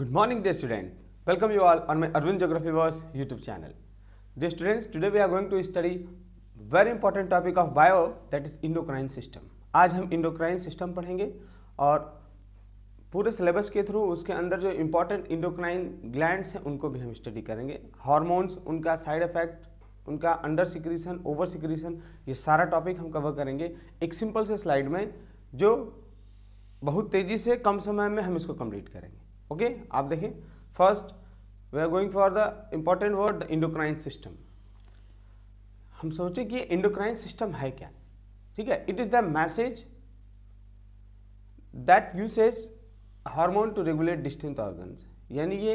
Good morning dear student. Welcome you all on my Arvind Geography Verse YouTube channel. Dear students, today we are going to study very important topic of bio that is endocrine system. आज हम endocrine system पढ़ेंगे और पूरे syllabus के through उसके अंदर जो important endocrine glands हैं उनको भी हम स्टडी करेंगे हार्मोन्स उनका साइड इफेक्ट उनका अंडर सिक्रीशन ओवर सिक्रीशन ये सारा टॉपिक हम कवर करेंगे एक सिंपल से स्लाइड में जो बहुत तेज़ी से कम समय में हम इसको कंप्लीट करेंगे ओके आप देखें first we are going for the important word the endocrine system हम सोचें कि इंडोक्राइन सिस्टम है क्या ठीक है it is the message that uses hormone to regulate distinct organs यानी ये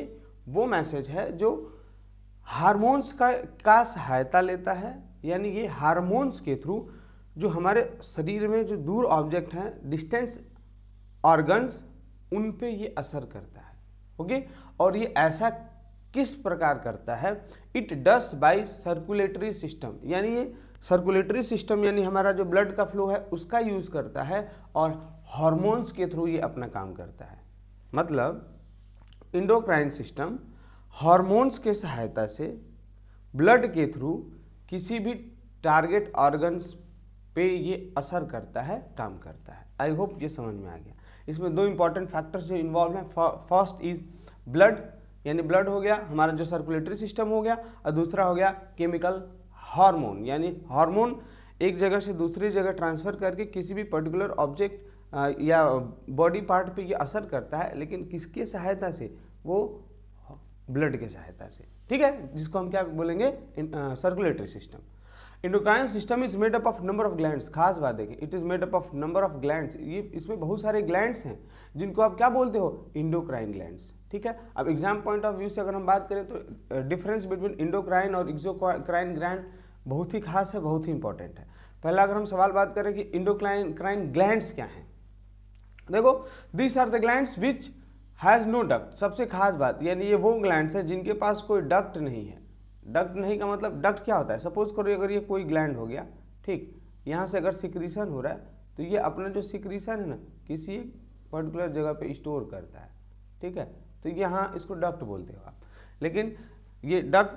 वो मैसेज है जो हार्मोन्स का का सहायता लेता है यानी ये हार्मोन्स के थ्रू जो हमारे शरीर में जो दूर ऑब्जेक्ट हैं डिस्टेंस ऑर्गन्स उन पे ये असर करता है ओके और ये ऐसा किस प्रकार करता है it does by circulatory system यानी ये सर्कुलेटरी सिस्टम यानी हमारा जो ब्लड का फ्लो है उसका यूज़ करता है और हॉर्मोन्स के थ्रू ये अपना काम करता है मतलब इंडोक्राइन सिस्टम हॉर्मोन्स के सहायता से ब्लड के थ्रू किसी भी टारगेट ऑर्गन्स पे ये असर करता है काम करता है आई होप ये समझ में आ गया इसमें दो इंपॉर्टेंट फैक्टर्स जो इन्वॉल्व हैं फर्स्ट इज ब्लड यानी ब्लड हो गया हमारा जो सर्कुलेटरी सिस्टम हो गया और दूसरा हो गया केमिकल हार्मोन यानी हार्मोन एक जगह से दूसरी जगह ट्रांसफ़र करके किसी भी पर्टिकुलर ऑब्जेक्ट या बॉडी पार्ट पे ये असर करता है लेकिन किसके सहायता से वो ब्लड के सहायता से ठीक है जिसको हम क्या बोलेंगे circulatory system endocrine system is made up of number of glands खास बात देखें it is made up of number of glands ये इसमें बहुत सारे ग्लैंड्स हैं जिनको आप क्या बोलते हो इंडोक्राइन ग्लैंड्स ठीक है अब एग्जाम पॉइंट ऑफ व्यू से अगर हम बात करें तो डिफरेंस बिटवीन इंडोक्राइन और एक्जोक्राइन ग्लैंड बहुत ही खास है बहुत ही इंपॉर्टेंट है पहला अगर हम सवाल बात करें कि इंडोक्राइन क्राइन ग्लैंड्स क्या हैं देखो this are the glands which has no duct सबसे खास बात यानी ये वो ग्लैंड्स हैं जिनके पास कोई डक्ट नहीं है डक्ट नहीं का मतलब डक्ट क्या होता है सपोज करो अगर ये कोई ग्लैंड हो गया ठीक यहाँ से अगर सिक्रीशन हो रहा है तो ये अपना जो सिक्रीशन है ना किसी एक पर्टिकुलर जगह पे स्टोर करता है ठीक है तो यहाँ इसको डक्ट बोलते हो आप लेकिन ये डक्ट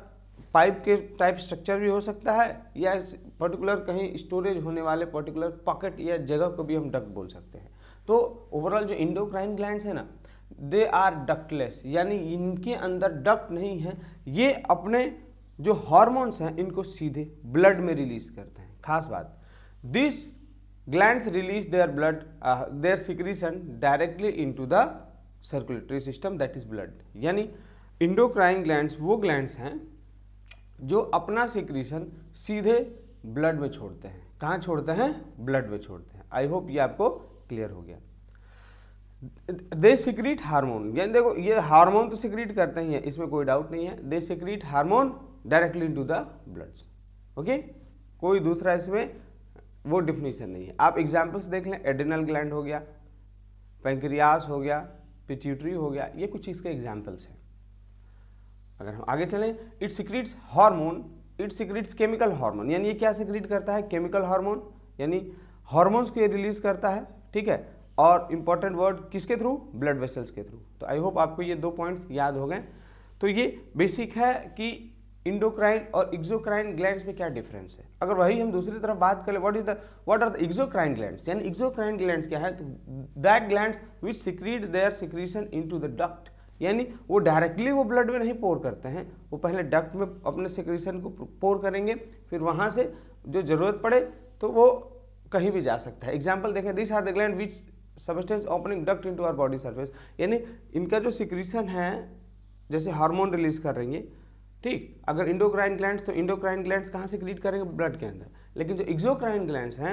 पाइप के टाइप स्ट्रक्चर भी हो सकता है या पर्टिकुलर कहीं स्टोरेज होने वाले पर्टिकुलर पॉकेट या जगह को भी हम डक्ट बोल सकते हैं तो ओवरऑल जो इंडोक्राइन ग्लैंड है ना दे आर डक्टलेस यानी इनके अंदर डक्ट नहीं है ये अपने जो हॉर्मोन्स हैं इनको सीधे ब्लड में रिलीज करते हैं खास बात this glands release their blood their secretion directly into the circulatory system that is blood यानी इंडोक्राइन ग्लैंड्स वो ग्लैंड्स हैं जो अपना सिक्रीशन सीधे ब्लड में छोड़ते हैं कहाँ छोड़ते हैं ब्लड में छोड़ते हैं आई होप ये आपको क्लियर हो गया दे सिक्रीट हार्मोन यानी देखो ये हार्मोन तो सिक्रीट करते ही हैं इसमें कोई डाउट नहीं है they secrete hormone directly into the bloods okay कोई दूसरा इसमें वो डिफिनीशन नहीं है आप एग्जाम्पल्स देख लें एडिनल ग्लैंड हो गया पेंक्रियास हो गया पिट्यूटरी हो गया ये कुछ इसके एग्जाम्पल्स हैं अगर हम आगे चलें it secretes hormone it secretes chemical hormone यानी ये क्या सिक्रीट करता है केमिकल हार्मोन यानी हार्मोन्स को ये रिलीज करता है ठीक है और इम्पॉर्टेंट वर्ड किसके थ्रू ब्लड वेसल्स के थ्रू तो आई होप आपको ये दो पॉइंट्स याद हो गए तो ये बेसिक है कि इंडोक्राइन और एक्जोक्राइन ग्लैंड में क्या डिफरेंस है अगर वही हम दूसरी तरफ बात करें what is the what are the exocrine gland यानी एक्जोक्राइन ग्लैंड क्या है तो that gland which secrete their secretion into the duct यानी वो डायरेक्टली वो ब्लड में नहीं पोर करते हैं वो पहले डक्ट में अपने सिक्रीशन को पोर करेंगे फिर वहाँ से जो जरूरत पड़े तो वो कहीं भी जा सकता है एग्जाम्पल देखें this are the gland which substance opening duct to our body surface यानी इनका जो सिक्रीशन है जैसे हार्मोन रिलीज कर रही है ठीक अगर इंडोक्राइन ग्लैंड तो इंडोक्राइन ग्लैंड कहाँ से क्रिएट करेंगे ब्लड के अंदर लेकिन जो एक्जोक्राइन ग्लैंड हैं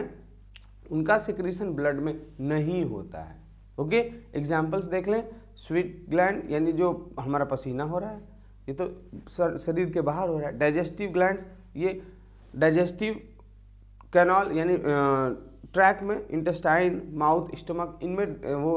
उनका सिक्रीशन ब्लड में नहीं होता है ओके एग्जाम्पल्स देख लें स्वीट ग्लैंड यानी जो हमारा पसीना हो रहा है ये तो शरीर के बाहर हो रहा है डाइजेस्टिव ग्लैंड ये डाइजेस्टिव कैनॉल यानी ट्रैक में इंटेस्टाइन माउथ स्टमक इनमें वो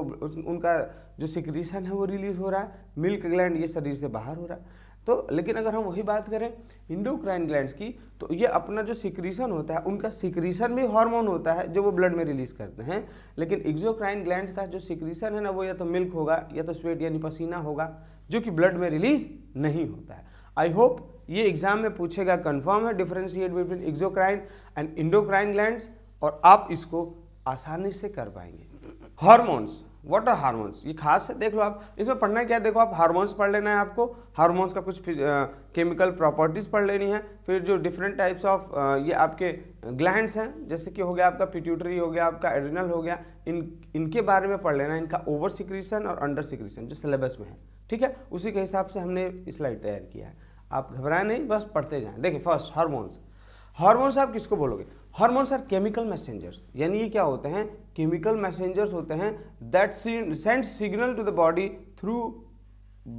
उनका जो सिक्रीशन है वो रिलीज हो रहा है मिल्क ग्लैंड ये शरीर से बाहर हो रहा है तो लेकिन अगर हम वही बात करें इंडोक्राइन ग्लैंड की तो ये अपना जो सिक्रीशन होता है उनका सिक्रीशन भी हार्मोन होता है जो वो ब्लड में रिलीज करते हैं लेकिन एक्जोक्राइन ग्लैंड का जो सिक्रीशन है ना वो या तो मिल्क होगा या तो स्वेट यानी पसीना होगा जो कि ब्लड में रिलीज नहीं होता है आई होप ये एग्जाम में पूछेगा कन्फर्म है differentiate between exocrine and endocrine gland और आप इसको आसानी से कर पाएंगे हॉर्मोन्स वॉट आर हारमोन्स ये खास है देख लो आप इसमें पढ़ना क्या देखो आप हारमोन्स पढ़ लेना है आपको हारमोन्स का कुछ केमिकल प्रॉपर्टीज़ पढ़ लेनी है फिर जो डिफरेंट टाइप्स ऑफ ये आपके ग्लैंड हैं जैसे कि हो गया आपका पिट्यूटरी हो गया आपका एडिनल हो गया इन इनके बारे में पढ़ लेना है इनका ओवर सिक्रीशन और अंडर सिक्रीशन जो सिलेबस में है ठीक है उसी के हिसाब से हमने स्लाइड तैयार किया है आप घबराएं नहीं बस पढ़ते जाए देखिए फर्स्ट हारमोन्स हारमोन्स आप किसको बोलोगे हार्मोन्स आर केमिकल मैसेंजर्स यानी ये क्या होते हैं केमिकल मैसेंजर्स होते हैं that send signal to the body through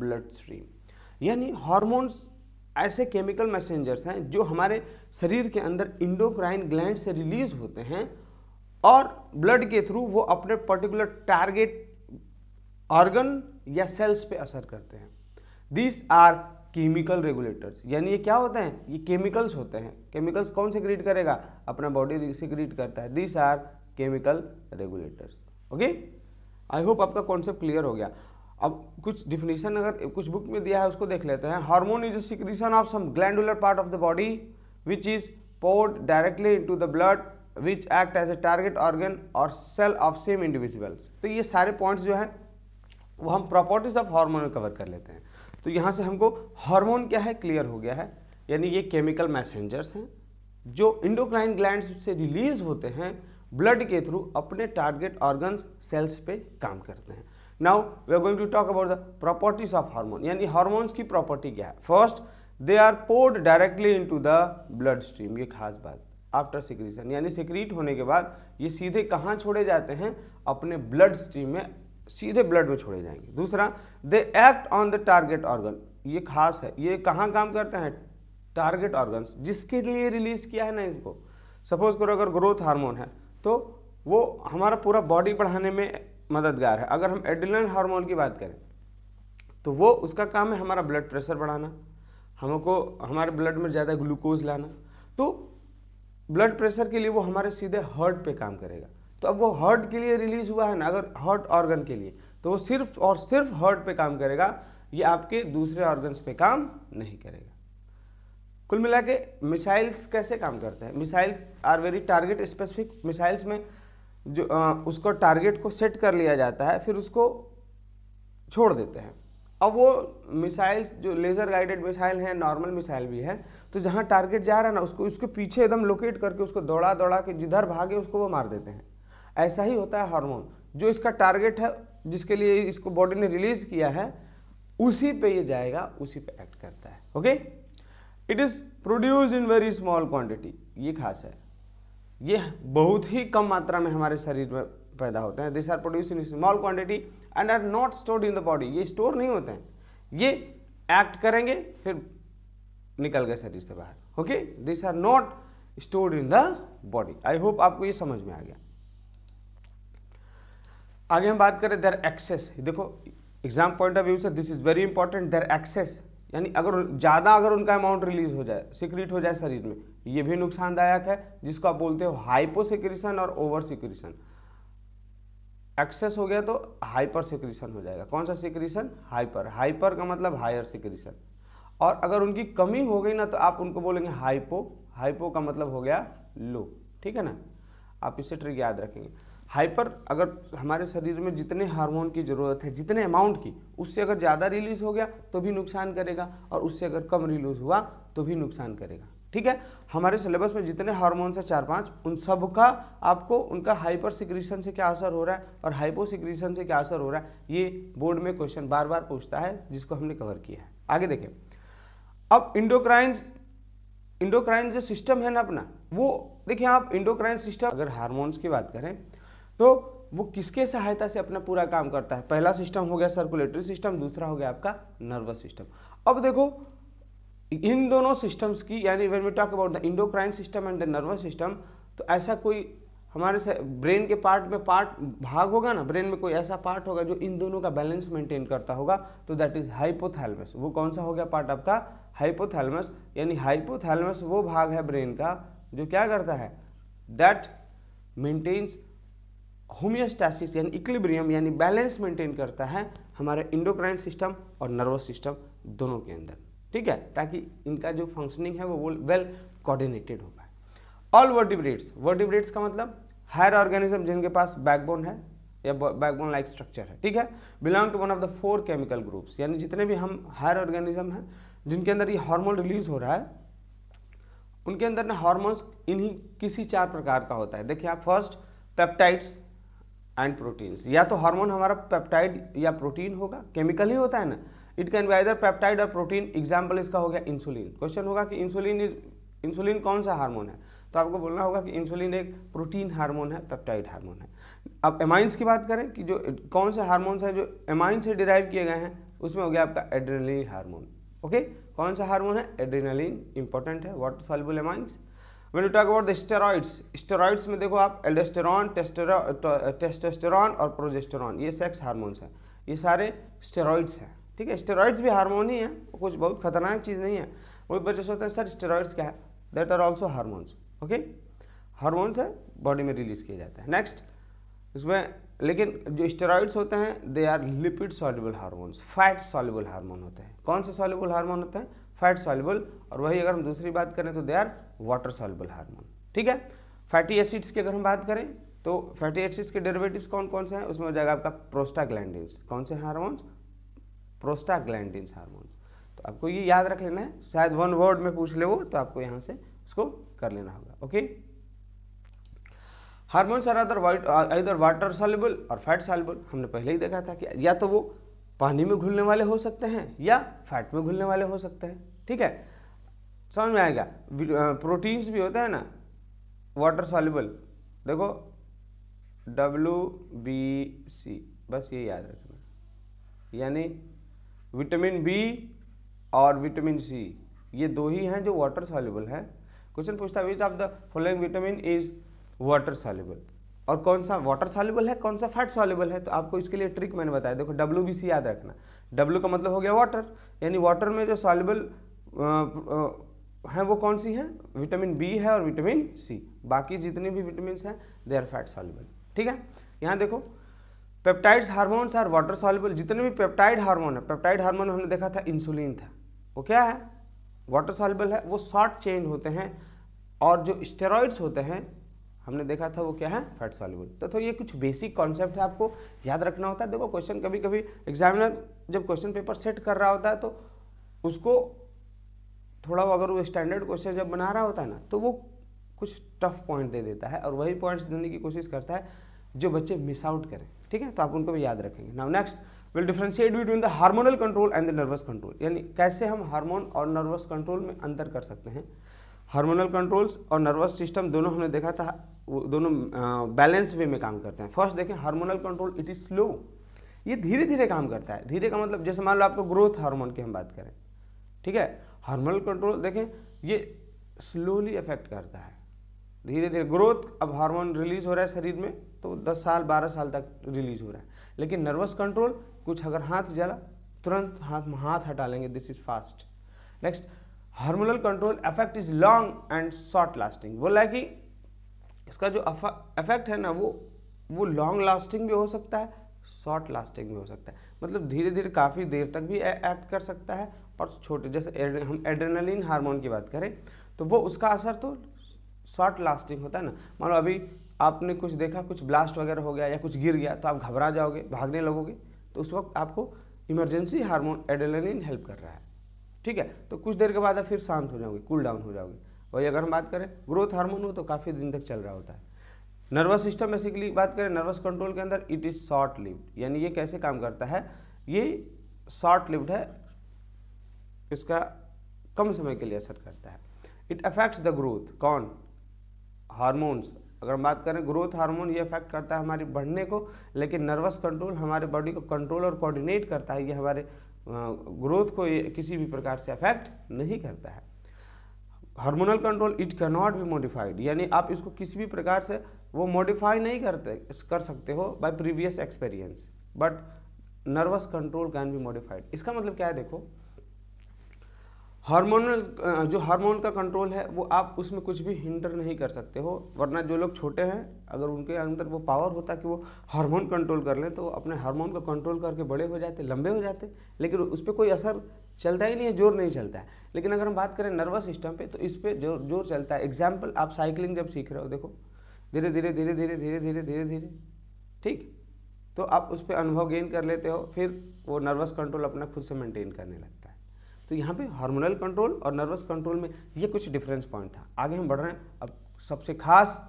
blood stream यानी हार्मोन्स ऐसे केमिकल मैसेंजर्स हैं जो हमारे शरीर के अंदर इंडोक्राइन ग्लैंड से रिलीज होते हैं और ब्लड के थ्रू वो अपने पर्टिकुलर टारगेट ऑर्गन या सेल्स पे असर करते हैं दीज आर केमिकल रेगुलेटर्स यानी ये क्या होते हैं ये केमिकल्स होते हैं केमिकल्स कौन से क्रिएट करेगा अपना बॉडी से क्रिएट करता है this are chemical regulators okay I hope आपका कॉन्सेप्ट क्लियर हो गया अब कुछ डिफिनेशन अगर कुछ बुक में दिया है उसको देख लेते हैं hormone is a secretion of some glandular part of the body which is poured directly into the blood which act as a target organ और सेल ऑफ सेम इंडिविजुअल्स तो ये सारे पॉइंट्स जो हैं वो हम प्रॉपर्टीज ऑफ हार्मोन में cover कर लेते हैं तो यहाँ से हमको हार्मोन क्या है क्लियर हो गया है यानी ये केमिकल मैसेंजर्स हैं जो इंडोक्राइन ग्लैंड से रिलीज होते हैं ब्लड के थ्रू अपने टारगेट ऑर्गन्स सेल्स पे काम करते हैं now we are going to talk about the properties of hormone यानी हार्मोन्स की प्रॉपर्टी क्या है first they are poured directly into the blood stream ये खास बात आफ्टर सिक्रीशन यानी सिक्रीट होने के बाद ये सीधे कहाँ छोड़े जाते हैं अपने ब्लड स्ट्रीम में सीधे ब्लड में छोड़े जाएंगे दूसरा they act on the target organ ये खास है ये कहाँ काम करते हैं टारगेट ऑर्गन्स जिसके लिए रिलीज किया है ना इनको सपोज करो अगर ग्रोथ हार्मोन है तो वो हमारा पूरा बॉडी बढ़ाने में मददगार है अगर हम एडिलन हार्मोन की बात करें तो वो उसका काम है हमारा ब्लड प्रेशर बढ़ाना हमको हमारे ब्लड में ज़्यादा ग्लूकोज लाना तो ब्लड प्रेशर के लिए वो हमारे सीधे हार्ट पे काम करेगा तो अब वो हर्ट के लिए रिलीज हुआ है ना अगर हर्ट ऑर्गन के लिए तो वो सिर्फ और सिर्फ हर्ट पे काम करेगा ये आपके दूसरे ऑर्गन्स पे काम नहीं करेगा कुल मिला के मिसाइल्स कैसे काम करते हैं missiles are very target specific missiles में जो आ, उसको टारगेट को सेट कर लिया जाता है फिर उसको छोड़ देते हैं अब वो मिसाइल्स जो लेज़र गाइडेड मिसाइल हैं नॉर्मल मिसाइल भी है तो जहाँ टारगेट जा रहा है ना उसको उसके पीछे एकदम लोकेट करके उसको दौड़ा दौड़ा के जिधर भागे उसको वो मार देते हैं ऐसा ही होता है हार्मोन जो इसका टारगेट है जिसके लिए इसको बॉडी ने रिलीज किया है उसी पे ये जाएगा उसी पे एक्ट करता है okay it is produce in very small quantity ये खास है ये बहुत ही कम मात्रा में हमारे शरीर में पैदा होते हैं this are produce in small quantity and are not stored in the body ये स्टोर नहीं होते हैं ये एक्ट करेंगे फिर निकल गए शरीर से बाहर okay this are not stored in the body I hope आपको ये समझ में आ गया आगे हम बात करें देर एक्सेस देखो एग्जाम पॉइंट ऑफ व्यू से this is very important their excess यानी अगर ज़्यादा अगर उनका अमाउंट रिलीज हो जाए सिक्रीट हो जाए शरीर में ये भी नुकसानदायक है जिसको आप बोलते हो हाइपो और ओवर सिक्रीशन एक्सेस हो गया तो हाइपर सिक्रीशन हो जाएगा कौन सा सिक्रीशन हाइपर हाइपर का मतलब हायर सिक्रीशन और अगर उनकी कमी हो गई ना तो आप उनको बोलेंगे हाइपो हाइपो का मतलब हो गया लो ठीक है ना आप इसे ट्रिक याद रखेंगे हाइपर अगर हमारे शरीर में जितने हार्मोन की ज़रूरत है जितने अमाउंट की उससे अगर ज़्यादा रिलीज हो गया तो भी नुकसान करेगा और उससे अगर कम रिलीज हुआ तो भी नुकसान करेगा ठीक है हमारे सिलेबस में जितने हार्मोन्स हैं चार पांच उन सब का आपको उनका हाइपर सिक्रीशन से क्या असर हो रहा है और हाइपो सिक्रीशन से क्या असर हो रहा है ये बोर्ड में क्वेश्चन बार बार पूछता है जिसको हमने कवर किया है आगे देखें अब इंडोक्राइन्स इंडोक्राइन जो सिस्टम है ना अपना वो देखिए आप इंडोक्राइन सिस्टम अगर हार्मोन्स की बात करें तो वो किसके सहायता से अपना पूरा काम करता है पहला सिस्टम हो गया सर्कुलेटरी सिस्टम दूसरा हो गया आपका नर्वस सिस्टम अब देखो इन दोनों सिस्टम्स की यानी when we talk about the endocrine system and the nervous system तो ऐसा कोई हमारे से ब्रेन के पार्ट में पार्ट भाग होगा ना ब्रेन में कोई ऐसा पार्ट होगा जो इन दोनों का बैलेंस मेंटेन करता होगा तो दैट इज हाइपोथैलमस वो कौन सा हो गया पार्ट आपका हाइपोथैलमस यानी हाइपोथैलमस वो भाग है ब्रेन का जो क्या करता है दैट मेंटेन्स होमियोस्टैसिस यानी इक्लिब्रियम यानी बैलेंस मेंटेन करता है हमारे इंडोक्राइन सिस्टम और नर्वस सिस्टम दोनों के अंदर ठीक है ताकि इनका जो फंक्शनिंग है वो वेल कोऑर्डिनेटेड हो पाए ऑल वर्टिब्रेट्स वर्टिब्रेट्स का मतलब हायर ऑर्गेनिज्म जिनके पास बैकबोन है या बैकबोन लाइक स्ट्रक्चर है ठीक है belong to one of the four chemical groups यानी जितने भी हम हायर ऑर्गेनिज्म हैं जिनके अंदर ये हार्मोन रिलीज हो रहा है उनके अंदर ना हार्मोन्स इन्हीं किसी चार प्रकार का होता है देखिए आप फर्स्ट पेप्टाइड्स एंड प्रोटीन्स या तो हार्मोन हमारा पेप्टाइड या प्रोटीन होगा केमिकल ही होता है ना it can be either peptide और प्रोटीन एग्जाम्पल इसका हो गया इंसुलिन क्वेश्चन होगा कि इंसुलिन इंसुलिन कौन सा हार्मोन है तो आपको बोलना होगा कि इंसुलिन एक प्रोटीन हार्मोन है पेप्टाइड हार्मोन है अब एमाइंस की बात करें कि जो कौन से हार्मोन्स हैं जो एमाइन से डिराइव किए गए हैं उसमें हो गया आपका एड्रेनलिन हार्मोन ओके कौन सा हार्मोन है एड्रेनलिन इंपॉर्टेंट है water soluble amines when you talk about the steroids steroids में देखो आप एल्डेस्टेरॉन टेस्टेस्टेरॉन और प्रोजेस्टेरॉन ये सेक्स हार्मोन्स हैं ये सारे स्टेरॉइड्स हैं ठीक है स्टेरॉइड्स भी हार्मोन ही हैं कुछ बहुत खतरनाक चीज़ नहीं है बहुत बच्चे सोचते हैं सर स्टेरॉइड्स क्या है that are also hormones okay hormones है बॉडी में रिलीज किए जाते हैं नेक्स्ट इसमें लेकिन जो स्टेरॉइड्स होते हैं they are lipid soluble hormones fat soluble hormone होते हैं कौन से सॉल्युबल हार्मोन होते हैं फैट सॉल्युबल और वही अगर हम दूसरी बात करें तो they are water soluble hormone ठीक है फैटी एसिड्स की अगर हम बात करें तो फैटी एसिड्स के डेरिवेटिव्स कौन कौन से हैं उसमें हो जाएगा आपका प्रोस्टाग्लैंडिन्स कौन से हार्मोन्स प्रोस्टाग्लैंडिन्स हार्मोन्स तो आपको ये याद रख लेना है शायद वन वर्ड में पूछ ले वो तो आपको यहाँ से उसको कर लेना होगा okay hormones are other white इधर वाटर सॉल्युबल और फैट सॉल्युबल हमने पहले ही देखा था कि या तो वो पानी में घुलने वाले हो सकते हैं या फैट में घुलने वाले हो सकते हैं ठीक है समझ में आएगा प्रोटीन्स भी होते हैं ना वाटर सॉल्युबल देखो डब्ल्यू बी सी बस ये याद रखना यानी विटामिन बी और विटामिन सी ये दो ही हैं जो वाटर सॉल्युबल हैं क्वेश्चन पूछता है which of the following vitamin is water soluble और कौन सा वाटर सॉल्यूबल है कौन सा फैट सॉल्यूबल है तो आपको इसके लिए ट्रिक मैंने बताया देखो डब्ल्यू याद रखना डब्ल्यू का मतलब हो गया वाटर यानी वाटर में जो सॉल्यूबल हैं वो कौन सी हैं विटामिन बी है और विटामिन सी बाकी जितने भी विटामिन हैं दे आर फैट सॉल्यूबल ठीक है यहाँ देखो peptides hormones are water soluble जितने भी पेप्टाइड हार्मोन है पेप्टाइड हार्मोन हमने देखा था इंसुलिन था वो क्या है वाटर सॉल्यूबल है वो शॉर्ट चेन होते हैं और जो स्टेरॉइड्स होते हैं हमने देखा था वो क्या है फैट सॉल्यूबल तो, तो ये कुछ बेसिक कॉन्सेप्ट है आपको याद रखना होता है देखो क्वेश्चन कभी कभी एग्जामिनर जब क्वेश्चन पेपर सेट कर रहा होता है तो उसको थोड़ा अगर वो स्टैंडर्ड क्वेश्चन जब बना रहा होता है ना तो वो कुछ टफ पॉइंट दे देता है और वही पॉइंट्स देने की कोशिश करता है जो बच्चे मिस आउट करें ठीक है तो आप उनको भी याद रखेंगे now next will differentiate between the hormonal control and the nervous control यानी कैसे हम हार्मोन और नर्वस कंट्रोल में अंतर कर सकते हैं हार्मोनल कंट्रोल्स और नर्वस सिस्टम दोनों हमने देखा था दोनों बैलेंस वे में काम करते हैं फर्स्ट देखें hormonal control it is slow ये धीरे धीरे काम करता है धीरे का मतलब जैसे मान लो आपको ग्रोथ हार्मोन की हम बात करें ठीक है हार्मोनल कंट्रोल देखें ये स्लोली अफेक्ट करता है धीरे धीरे ग्रोथ अब हार्मोन रिलीज हो रहा है शरीर में तो 10 साल 12 साल तक रिलीज हो रहा है लेकिन नर्वस कंट्रोल कुछ अगर हाथ जला तुरंत हाथ हाथ हटा लेंगे this is fast next hormonal control effect is long and short lasting बोला है कि इसका जो इफेक्ट है ना वो वो लॉन्ग लास्टिंग भी हो सकता है शॉर्ट लास्टिंग भी हो सकता है मतलब धीरे धीरे काफ़ी देर तक भी एक्ट कर सकता है और छोटे जैसे एड, हम एड्रेनलिन हार्मोन की बात करें तो वो उसका असर तो शॉर्ट लास्टिंग होता है ना मानो अभी आपने कुछ देखा कुछ ब्लास्ट वगैरह हो गया या कुछ गिर गया तो आप घबरा जाओगे भागने लगोगे तो उस वक्त आपको इमरजेंसी हार्मोन एड्रेनलिन हेल्प कर रहा है ठीक है तो कुछ देर के बाद फिर शांत हो जाओगे कूल डाउन हो जाओगे वही अगर हम बात करें ग्रोथ हार्मोन हो तो काफ़ी दिन तक चल रहा होता है नर्वस सिस्टम बेसिकली बात करें नर्वस कंट्रोल के अंदर इट इज़ शॉर्ट लिव्ड यानी ये कैसे काम करता है ये शॉर्ट लिव्ड है इसका कम समय के लिए असर करता है इट अफेक्ट्स द ग्रोथ कौन हार्मोन्स अगर हम बात करें ग्रोथ हार्मोन ये अफेक्ट करता है हमारी बढ़ने को लेकिन नर्वस कंट्रोल हमारे बॉडी को कंट्रोल और कोऑर्डिनेट करता है ये हमारे ग्रोथ को किसी भी प्रकार से अफेक्ट नहीं करता है hormonal control it can not be modified यानी आप इसको किसी भी प्रकार से वो मॉडिफाई नहीं करते कर सकते हो by previous experience but nervous control can be modified इसका मतलब क्या है देखो हार्मोनल जो हार्मोन का कंट्रोल है वो आप उसमें कुछ भी हिंडर नहीं कर सकते हो वरना जो लोग छोटे हैं अगर उनके अंदर वो पावर होता कि वो हार्मोन कंट्रोल कर लें तो अपने हार्मोन का कंट्रोल करके बड़े हो जाते लंबे हो जाते लेकिन उस पर कोई असर चलता ही नहीं है जोर नहीं चलता है लेकिन अगर हम बात करें नर्वस सिस्टम पर तो इस पर जोर जोर चलता है एग्जाम्पल आप साइकिलिंग जब सीख रहे हो देखो धीरे धीरे धीरे धीरे धीरे धीरे धीरे धीरे ठीक तो आप उस पर अनुभव गेन कर लेते हो फिर वो नर्वस कंट्रोल अपना खुद से मेनटेन करने लगता है तो यहाँ पे हार्मोनल कंट्रोल और नर्वस कंट्रोल में ये कुछ डिफरेंस पॉइंट था आगे हम बढ़ रहे हैं अब सबसे खास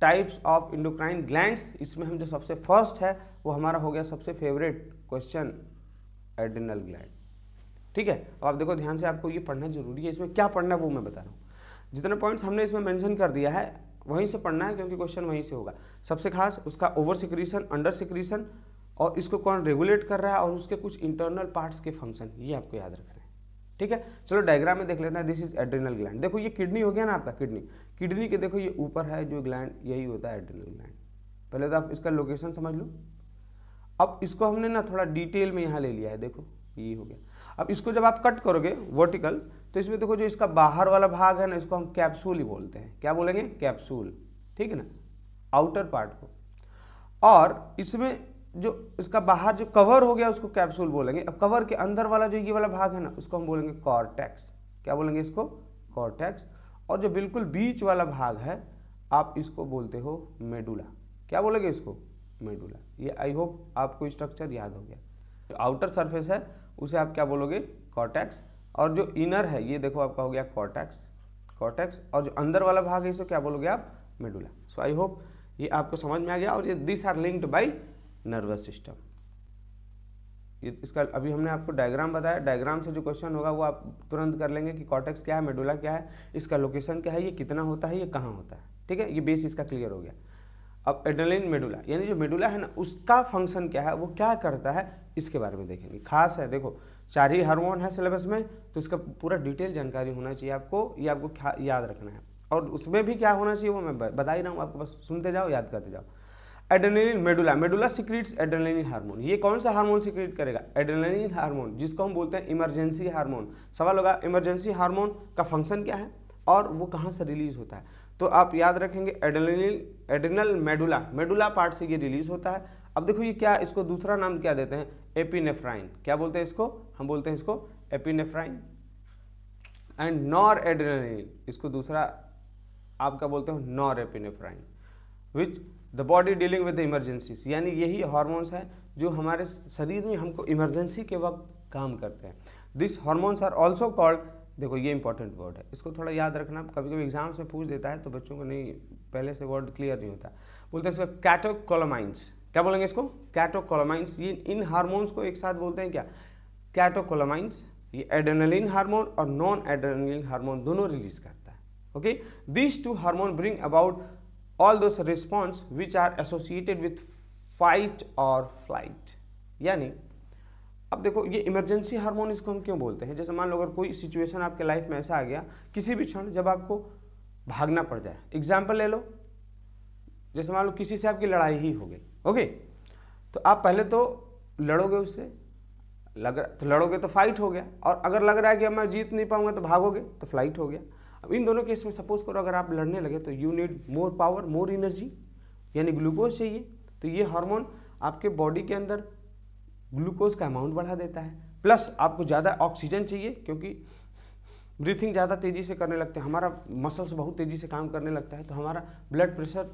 टाइप्स ऑफ इंडोक्राइन ग्लैंड्स इसमें हम जो सबसे फर्स्ट है वो हमारा हो गया सबसे फेवरेट क्वेश्चन एडिनल ग्लैंड ठीक है अब आप देखो ध्यान से आपको ये पढ़ना जरूरी है इसमें क्या पढ़ना है वो मैं बता रहा हूँ जितने पॉइंट्स हमने इसमें मैंशन कर दिया है वहीं से पढ़ना है क्योंकि क्वेश्चन वहीं से होगा सबसे खास उसका ओवर सिक्रीशन अंडर सिक्रीशन और इसको कौन रेगुलेट कर रहा है और उसके कुछ इंटरनल पार्ट्स के फंक्शन ये आपको याद रखना ठीक है चलो डायग्राम में देख लेते हैं दिस इज एड्रिनल ग्लैंड देखो ये किडनी हो गया ना आपका किडनी किडनी के देखो ये ऊपर है जो ग्लैंड यही होता है एड्रिनल ग्लैंड पहले तो आप इसका लोकेशन समझ लो अब इसको हमने ना थोड़ा डिटेल में यहाँ ले लिया है देखो ये हो गया अब इसको जब आप कट करोगे वर्टिकल तो इसमें देखो जो इसका बाहर वाला भाग है ना इसको हम कैप्सूल ही बोलते हैं क्या बोलेंगे कैप्सूल ठीक है ना आउटर पार्ट को और इसमें जो इसका बाहर जो कवर हो गया उसको कैप्सूल बोलेंगे अब कवर के अंदर वाला जो ये वाला भाग है ना उसको हम बोलेंगे कॉर्टेक्स क्या बोलेंगे इसको कॉर्टेक्स और जो बिल्कुल बीच वाला भाग है आप इसको बोलते हो मेडुला क्या बोलेंगे इसको मेडुला ये आई होप आपको स्ट्रक्चर याद हो गया जो आउटर सरफेस है उसे आप क्या बोलोगे कॉर्टेक्स और जो इनर है ये देखो आपका हो गया कॉर्टेक्स कॉर्टेक्स और जो अंदर वाला भाग है इसको क्या बोलोगे आप मेडुला सो आई होप ये आपको समझ में आ गया और ये this are linked by nervous system ये इसका अभी हमने आपको डायग्राम बताया डायग्राम से जो क्वेश्चन होगा वो आप तुरंत कर लेंगे कि कॉटेक्स क्या है मेडुला क्या है इसका लोकेशन क्या है ये कितना होता है ये कहाँ होता है ठीक है ये बेस इसका क्लियर हो गया अब एडलिन मेडुला यानी जो मेडुला है ना उसका फंक्शन क्या है वो क्या करता है इसके बारे में देखेंगे खास है देखो चार ही हारमोन है सिलेबस में तो इसका पूरा डिटेल जानकारी होना चाहिए आपको ये आपको याद रखना है और उसमें भी क्या होना चाहिए वो मैं बता ही रहा हूँ आपको बस सुनते जाओ याद करते जाओ adrenaline medulla medulla secretes adrenaline hormone ये कौन सा हार्मोन सिक्रीट करेगा एड्रेनलिन हार्मोन जिसको हम बोलते हैं इमरजेंसी हार्मोन सवाल होगा इमरजेंसी हार्मोन का फंक्शन क्या है और वो कहाँ से रिलीज होता है तो आप याद रखेंगे adrenaline adrenal medulla medulla part से ये रिलीज होता है अब देखो ये क्या इसको दूसरा नाम क्या देते हैं एपिनेफ्राइन क्या बोलते हैं इसको हम बोलते हैं इसको एपिनेफ्राइन एंड नॉर एड्रेनलिन इसको दूसरा आप क्या बोलते हैं norepinephrine which the body dealing with the emergencies यानी यही हार्मोन्स हैं जो हमारे शरीर में हमको इमरजेंसी के वक्त काम करते हैं this hormones are also called देखो ये इंपॉर्टेंट वर्ड है इसको थोड़ा याद रखना कभी कभी एग्जाम्स में पूछ देता है तो बच्चों को नहीं पहले से वर्ड क्लियर नहीं होता बोलते हैं इसको कैटोकोलोमाइंस क्या बोलेंगे इसको कैटोकोलोमाइंस ये इन हार्मोन्स को एक साथ बोलते हैं क्या कैटोकोलोमाइंस ये एडेनलिन हार्मोन और नॉन एडेनलिन हार्मोन दोनों रिलीज करता है okay this two hormone bring about all those response which are associated with fight और फ्लाइट यानी अब देखो ये इमरजेंसी हार्मोन इसको हम क्यों बोलते हैं जैसे मान लो अगर कोई सिचुएशन आपके लाइफ में ऐसा आ गया किसी भी क्षण जब आपको भागना पड़ जाए एग्जाम्पल ले लो जैसे मान लो किसी से आपकी लड़ाई ही हो गई ओके तो आप पहले तो लड़ोगे उससे लग तो लड़ोगे तो फाइट हो गया और अगर लग रहा है कि अब मैं जीत नहीं पाऊंगा तो भागोगे तो फ्लाइट हो गया अब इन दोनों केस में सपोज करो अगर आप लड़ने लगे तो you need more power more energy यानी ग्लूकोज चाहिए तो ये हार्मोन आपके बॉडी के अंदर ग्लूकोज का अमाउंट बढ़ा देता है प्लस आपको ज़्यादा ऑक्सीजन चाहिए क्योंकि ब्रीथिंग ज़्यादा तेज़ी से करने लगते हैं हमारा मसल्स बहुत तेज़ी से काम करने लगता है तो हमारा ब्लड प्रेशर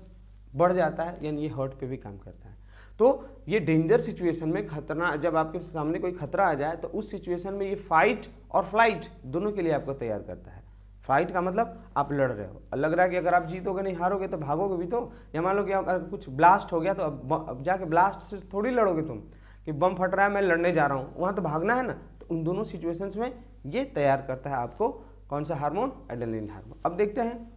बढ़ जाता है यानी ये हार्ट पे भी काम करता है तो ये डेंजर सिचुएशन में खतरना जब आपके सामने कोई खतरा आ जाए तो उस सिचुएशन में ये फाइट और फ्लाइट दोनों के लिए आपको तैयार करता है फाइट का मतलब आप लड़ रहे हो और लग रहा है कि अगर आप जीतोगे नहीं हारोगे तो भागोगे भी तो या मान लो कि अगर कुछ ब्लास्ट हो गया तो अब, अब जाके ब्लास्ट से थोड़ी लड़ोगे तुम कि बम फट रहा है मैं लड़ने जा रहा हूँ वहाँ तो भागना है ना तो उन दोनों सिचुएशंस में ये तैयार करता है आपको कौन सा हार्मोन एडलिन हार्मोन अब देखते हैं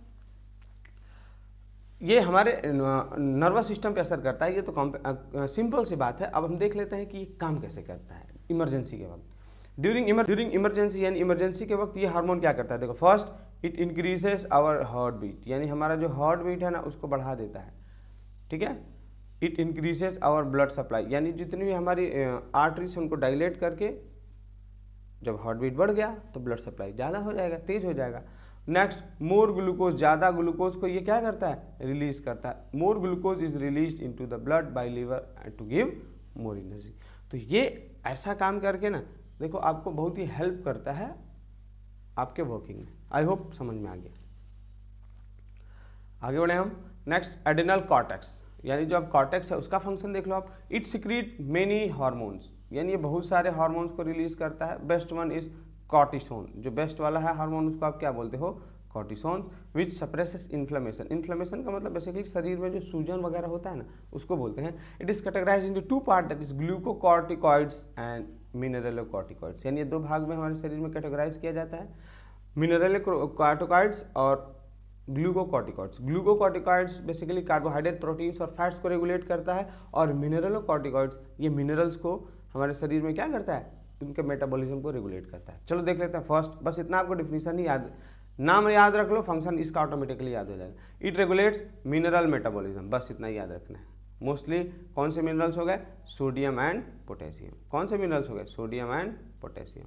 ये हमारे नर्वस सिस्टम पे असर करता है ये तो सिंपल सी बात है अब हम देख लेते हैं कि ये काम कैसे करता है इमरजेंसी के वक्त ड्यूरिंग ड्यूरिंग इमरजेंसी यानी इमरजेंसी के वक्त ये हार्मोन क्या करता है देखो first it increases our heart beat यानी हमारा जो हार्ट बीट है ना उसको बढ़ा देता है ठीक है it increases our blood supply यानी जितनी भी हमारी आर्टरीज उनको डायलेट करके जब हार्ट बीट बढ़ गया तो ब्लड सप्लाई ज़्यादा हो जाएगा तेज़ हो जाएगा नेक्स्ट मोर ग्लूकोज ज़्यादा ग्लूकोज को ये क्या करता है रिलीज करता है more glucose is release to the blood by liver and to give more energy तो ये ऐसा काम करके ना देखो आपको बहुत ही हेल्प करता है आपके वर्किंग में आई होप समझ में आ गया आगे बढ़े हम नेक्स्ट एडिनल कॉटेक्स यानी जो आप कॉटेक्स है उसका फंक्शन देख लो आप इट सिक्रीट मेनी हार्मोन्स यानी ये बहुत सारे हार्मोन्स को रिलीज करता है बेस्ट वन इज कॉर्टिसोन जो बेस्ट वाला है हार्मोन उसको आप क्या बोलते हो cortisones which suppresses inflammation inflammation का मतलब बेसिकली शरीर में जो सूजन वगैरह होता है ना उसको बोलते हैं it is categorize in two part that is glucocorticoids and mineral corticoids यानी ये दो भाग में हमारे शरीर में कैटेगराइज किया जाता है मिनरल कार्टोकॉइड्स और glucocorticoids glucocorticoids basically carbohydrate proteins और फैट्स को रेगुलेट करता है और मिनरल कॉर्टिकॉइड्स ये मिनरल्स को हमारे शरीर में क्या करता है उनके मेटाबॉलिज्म को रेगुलेट करता है चलो देख लेते हैं फर्स्ट बस इतना आपको डिफिनीशन ही याद नाम याद रख लो फंक्शन इसका ऑटोमेटिकली याद हो जाएगा इट रेगुलेट्स मिनरल मेटाबॉलिज्म बस इतना ही याद रखना है मोस्टली कौन से मिनरल्स हो गए सोडियम एंड पोटेशियम कौन से मिनरल्स हो गए sodium and potassium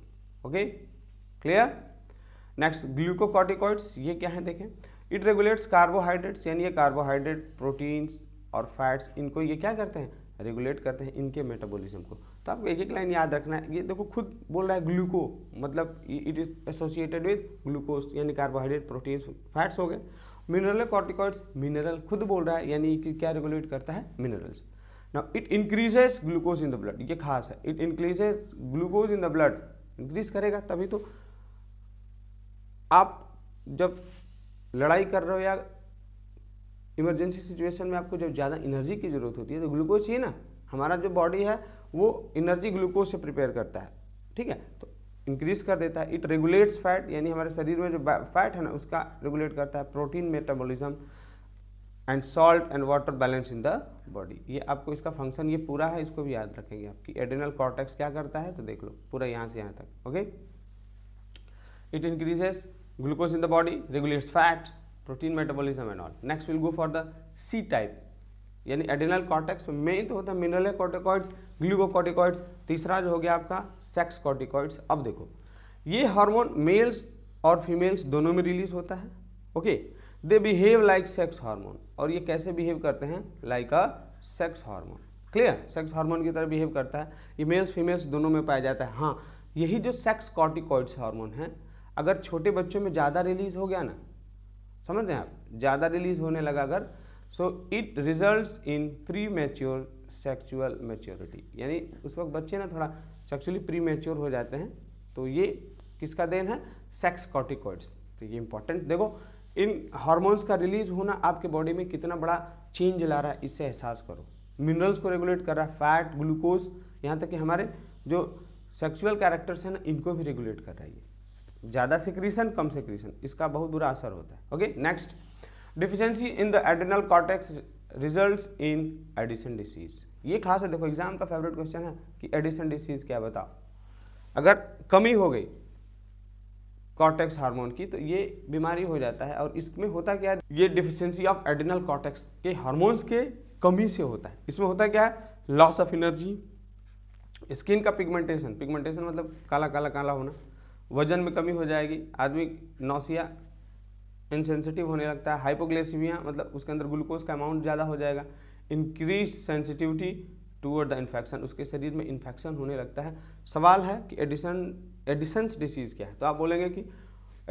okay clear next glucocorticoids ये क्या है देखें इट रेगुलेट्स कार्बोहाइड्रेट्स यानी ये कार्बोहाइड्रेट प्रोटीन्स और फैट्स इनको ये क्या करते हैं रेगुलेट करते हैं इनके मेटाबॉलिज्म को तो आपको एक एक लाइन याद रखना है ये देखो खुद बोल रहा है ग्लूको मतलब it is associated with glucose यानी कार्बोहाइड्रेट प्रोटीन्स फैट्स हो गए मिनरल कॉर्टिकॉइड्स मिनरल खुद बोल रहा है यानी कि क्या रेगुलेट करता है minerals now it increases glucose in the blood ये खास है it increases glucose in the blood increase करेगा तभी तो आप जब लड़ाई कर रहे हो या इमरजेंसी सिचुएशन में आपको जब ज़्यादा एनर्जी की ज़रूरत होती है तो ग्लूकोज ही ना हमारा जो बॉडी है वो एनर्जी ग्लूकोज से प्रिपेयर करता है ठीक है तो इंक्रीज कर देता है इट रेगुलेट्स फैट यानी हमारे शरीर में जो फैट है ना उसका रेगुलेट करता है protein metabolism and salt and water balance in the body ये आपको इसका फंक्शन ये पूरा है इसको भी याद रखेंगे आपकी एडिनल कॉर्टेक्स क्या करता है तो देख लो पूरा यहाँ से यहाँ तक okay it increases glucose in the body regulates fat protein metabolism and all next will go for the C type यानी एडिनल कॉर्टेक्स मेन तो होता है मिनरल कॉर्टिकॉइड्स ग्लूकोकॉर्टिकॉइड्स तीसरा जो हो गया आपका सेक्स कॉर्टिकॉइड्स अब देखो ये हार्मोन मेल्स और फीमेल्स दोनों में रिलीज होता है okay they behave like sex hormone और ये कैसे बिहेव करते हैं like a sex hormone clear sex hormone की तरह बिहेव करता है ये मेल्स फीमेल्स दोनों में पाया जाता है हाँ यही जो सेक्स कॉर्टिकॉइड्स हार्मोन है अगर छोटे बच्चों में ज़्यादा रिलीज हो गया ना समझ रहे हैं आप ज़्यादा रिलीज होने लगा अगर so it result in premature sexual maturity यानी उस वक्त बच्चे ना थोड़ा सेक्चुअली प्री मेच्योर हो जाते हैं तो ये किसका देन है सेक्स कॉटिकॉइड्स तो ये इंपॉर्टेंट देखो इन हार्मोन्स का रिलीज होना आपके बॉडी में कितना बड़ा चेंज ला रहा है इससे एहसास करो मिनरल्स को रेगुलेट कर रहा है फैट ग्लूकोज यहाँ तक कि हमारे जो सेक्सुअल कैरेक्टर्स हैं ना इनको भी रेगुलेट कर रहा है ज़्यादा सिक्रीशन कम सिक्रीशन इसका बहुत बुरा असर होता है okay next deficiency in the adrenal cortex results in Addison disease ये खास है देखो एग्जाम का फेवरेट क्वेश्चन है कि एडिसन डिसीज क्या बताओ अगर कमी हो गई कॉर्टेक्स हार्मोन की तो ये बीमारी हो जाता है और इसमें होता क्या है ये डिफिशियंसी ऑफ एडिनल कॉर्टेक्स के हार्मोन्स के कमी से होता है इसमें होता क्या है लॉस ऑफ एनर्जी स्किन का पिगमेंटेशन पिगमेंटेशन मतलब काला काला काला होना वजन में कमी हो जाएगी आदमी नौसिया इनसेंसिटिव होने लगता है हाइपोग्लाइसीमिया मतलब उसके अंदर ग्लूकोज का अमाउंट ज़्यादा हो जाएगा increase sensitivity toward the infection उसके शरीर में इन्फेक्शन होने लगता है सवाल है कि एडिसन एडिसन्स डिसीज़ क्या है तो आप बोलेंगे कि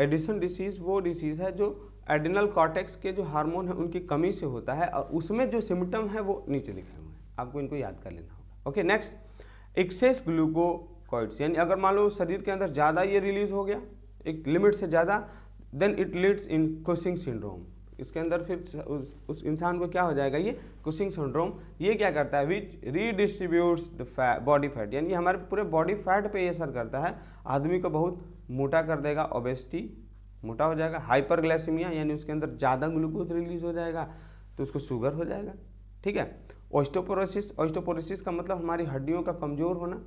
एडिसन डिसीज़ वो डिसीज़ है जो एडिनल कॉटेक्स के जो हार्मोन है उनकी कमी से होता है और उसमें जो सिम्टम है वो नीचे लिखे हुए हैं आपको इनको याद कर लेना होगा ओके नेक्स्ट एक्सेस ग्लूकोकॉइड्स यानी अगर मान लो शरीर के अंदर ज़्यादा ये रिलीज हो गया एक लिमिट से ज़्यादा then it leads in Cushing syndrome इसके अंदर फिर उस, उस इंसान को क्या हो जाएगा ये कुशिंग सिंड्रोम ये क्या करता है which redistributes the body fat यानी हमारे पूरे बॉडी फैट पे ये असर करता है आदमी को बहुत मोटा कर देगा ओबेसिटी मोटा हो जाएगा हाइपर ग्लाइसीमिया यानी उसके अंदर ज़्यादा ग्लूकोज रिलीज हो जाएगा तो उसको शुगर हो जाएगा ठीक है ऑस्टोपोरोसिस ऑस्टोपोरोसिस का मतलब हमारी हड्डियों का कमज़ोर होना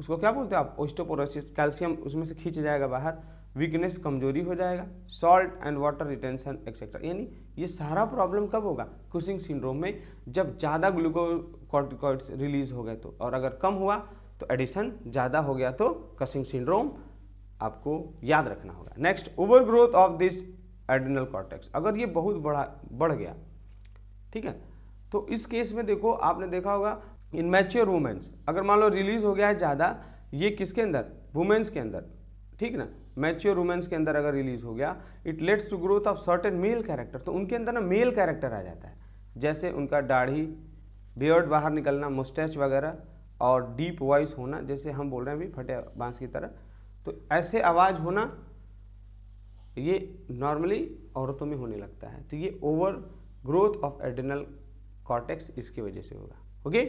उसको क्या बोलते हो आप ऑस्टोपोरोसिस कैल्शियम उसमें से खींच जाएगा बाहर वीकनेस कमजोरी हो जाएगा salt and water retention etcetera यानी ये सारा प्रॉब्लम कब होगा कुशिंग सिंड्रोम में जब ज़्यादा ग्लूकोकॉर्टिकॉइड्स रिलीज हो गए तो और अगर कम हुआ तो एडिशन ज़्यादा हो गया तो कशिंग सिंड्रोम आपको याद रखना होगा next over growth of this adrenal cortex अगर ये बहुत बड़ा बढ़ गया ठीक है तो इस केस में देखो आपने देखा होगा इन मैच्योर वुमेन्स अगर मान लो रिलीज हो गया है ज़्यादा ये किसके अंदर वुमेन्स के अंदर ठीक ना मैच्योर वुमेंस के अंदर अगर रिलीज हो गया it leads to growth of certain male character तो उनके अंदर ना मेल कैरेक्टर आ जाता है जैसे उनका दाढ़ी बियर्ड बाहर निकलना मुस्टैच वगैरह और डीप वॉइस होना जैसे हम बोल रहे हैं अभी फटे बांस की तरह तो ऐसे आवाज़ होना ये नॉर्मली औरतों में होने लगता है तो ये over growth of adrenal cortex इसकी वजह से होगा okay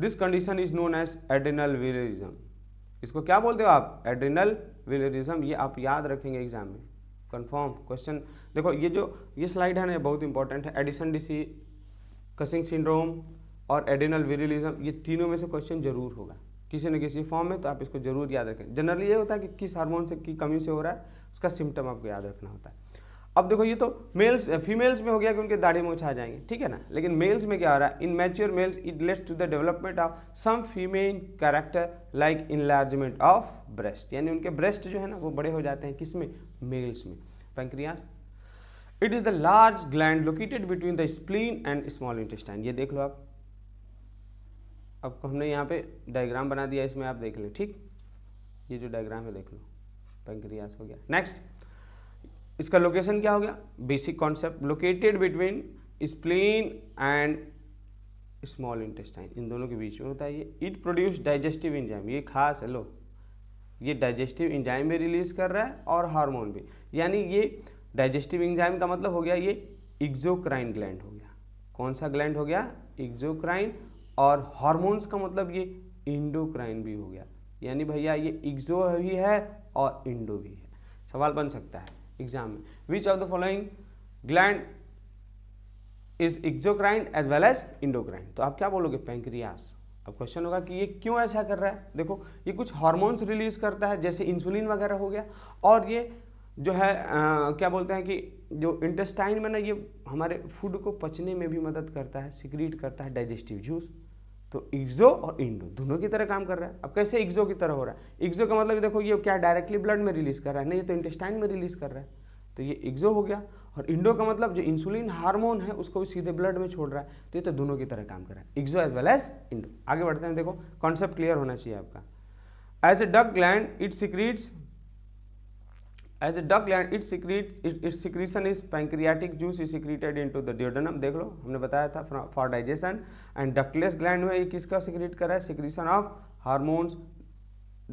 this condition is known as adrenal virilism इसको क्या बोलते हो आप एड्रिनल विलरिज्म ये आप याद रखेंगे एग्जाम में कंफर्म क्वेश्चन देखो ये जो ये स्लाइड है ना बहुत इंपॉर्टेंट है एडिसन डिसी कसिंग सिंड्रोम और एडिनल विरिलिज्म ये तीनों में से क्वेश्चन जरूर होगा किसी न किसी फॉर्म में तो आप इसको जरूर याद रखें जनरली ये होता है कि किस हार्मोन से की कमी से हो रहा है उसका सिम्टम आपको याद रखना होता है अब देखो ये तो मेल्स फीमेल्स uh, में हो गया कि उनके दाढ़ी मूछ आ जाएंगे ठीक है ना लेकिन मेल्स में क्या हो रहा है immature males it leads to the development of some female character like enlargement of breast यानी उनके ब्रेस्ट जो है ना वो बड़े हो जाते हैं किस में मेल्स में pancreas it is the large gland located between the spleen and small intestine ये देख लो आप अब हमने यहाँ पे डायग्राम बना दिया इसमें आप देख लें ठीक ये जो डायग्राम है देख लो पेंक्रियास हो गया नेक्स्ट इसका लोकेशन क्या हो गया basic concept located between spleen and small intestine इन दोनों के बीच में होता है ये इट प्रोड्यूस डाइजेस्टिव इंजाइम ये खास है लो ये डाइजेस्टिव इंजाइम भी रिलीज कर रहा है और हार्मोन भी यानी ये डाइजेस्टिव इंजाइम का मतलब हो गया ये इग्जोक्राइन ग्लैंड हो गया कौन सा ग्लैंड हो गया इग्जोक्राइन और हार्मोन्स का मतलब ये इंडोक्राइन भी हो गया यानी भैया ये इग्जो भी है और इंडो भी है सवाल बन सकता है एग्जाम में which of the following gland is exocrine as well as endocrine तो आप क्या बोलोगे पेंक्रियास अब क्वेश्चन होगा कि ये क्यों ऐसा कर रहा है देखो ये कुछ हार्मोन्स रिलीज करता है जैसे इंसुलिन वगैरह हो गया और ये जो है आ, क्या बोलते हैं कि जो इंटेस्टाइन में ना ये हमारे फूड को पचने में भी मदद करता है सिक्रीट करता है डाइजेस्टिव जूस तो इग्जो और इंडो दोनों की तरह काम कर रहा है अब कैसे इग्जो की तरह हो रहा है इग्जो का मतलब देखो ये क्या डायरेक्टली ब्लड में रिलीज कर रहा है नहीं तो इंटेस्टाइन में रिलीज कर रहा है तो ये इग्जो हो गया और इंडो का मतलब जो इंसुलिन हार्मोन है उसको भी सीधे ब्लड में छोड़ रहा है तो ये तो दोनों की तरह काम कर रहा है exo as well as endo आगे बढ़ते हैं देखो कॉन्सेप्ट क्लियर होना चाहिए आपका as a duct gland it secretes as a duct gland it secrete it secretion is pancreatic juice is secreted to the duodenum देख लो हमने बताया था for digestion and ductless gland में ये किसका सिक्रीट करा है secretion of hormones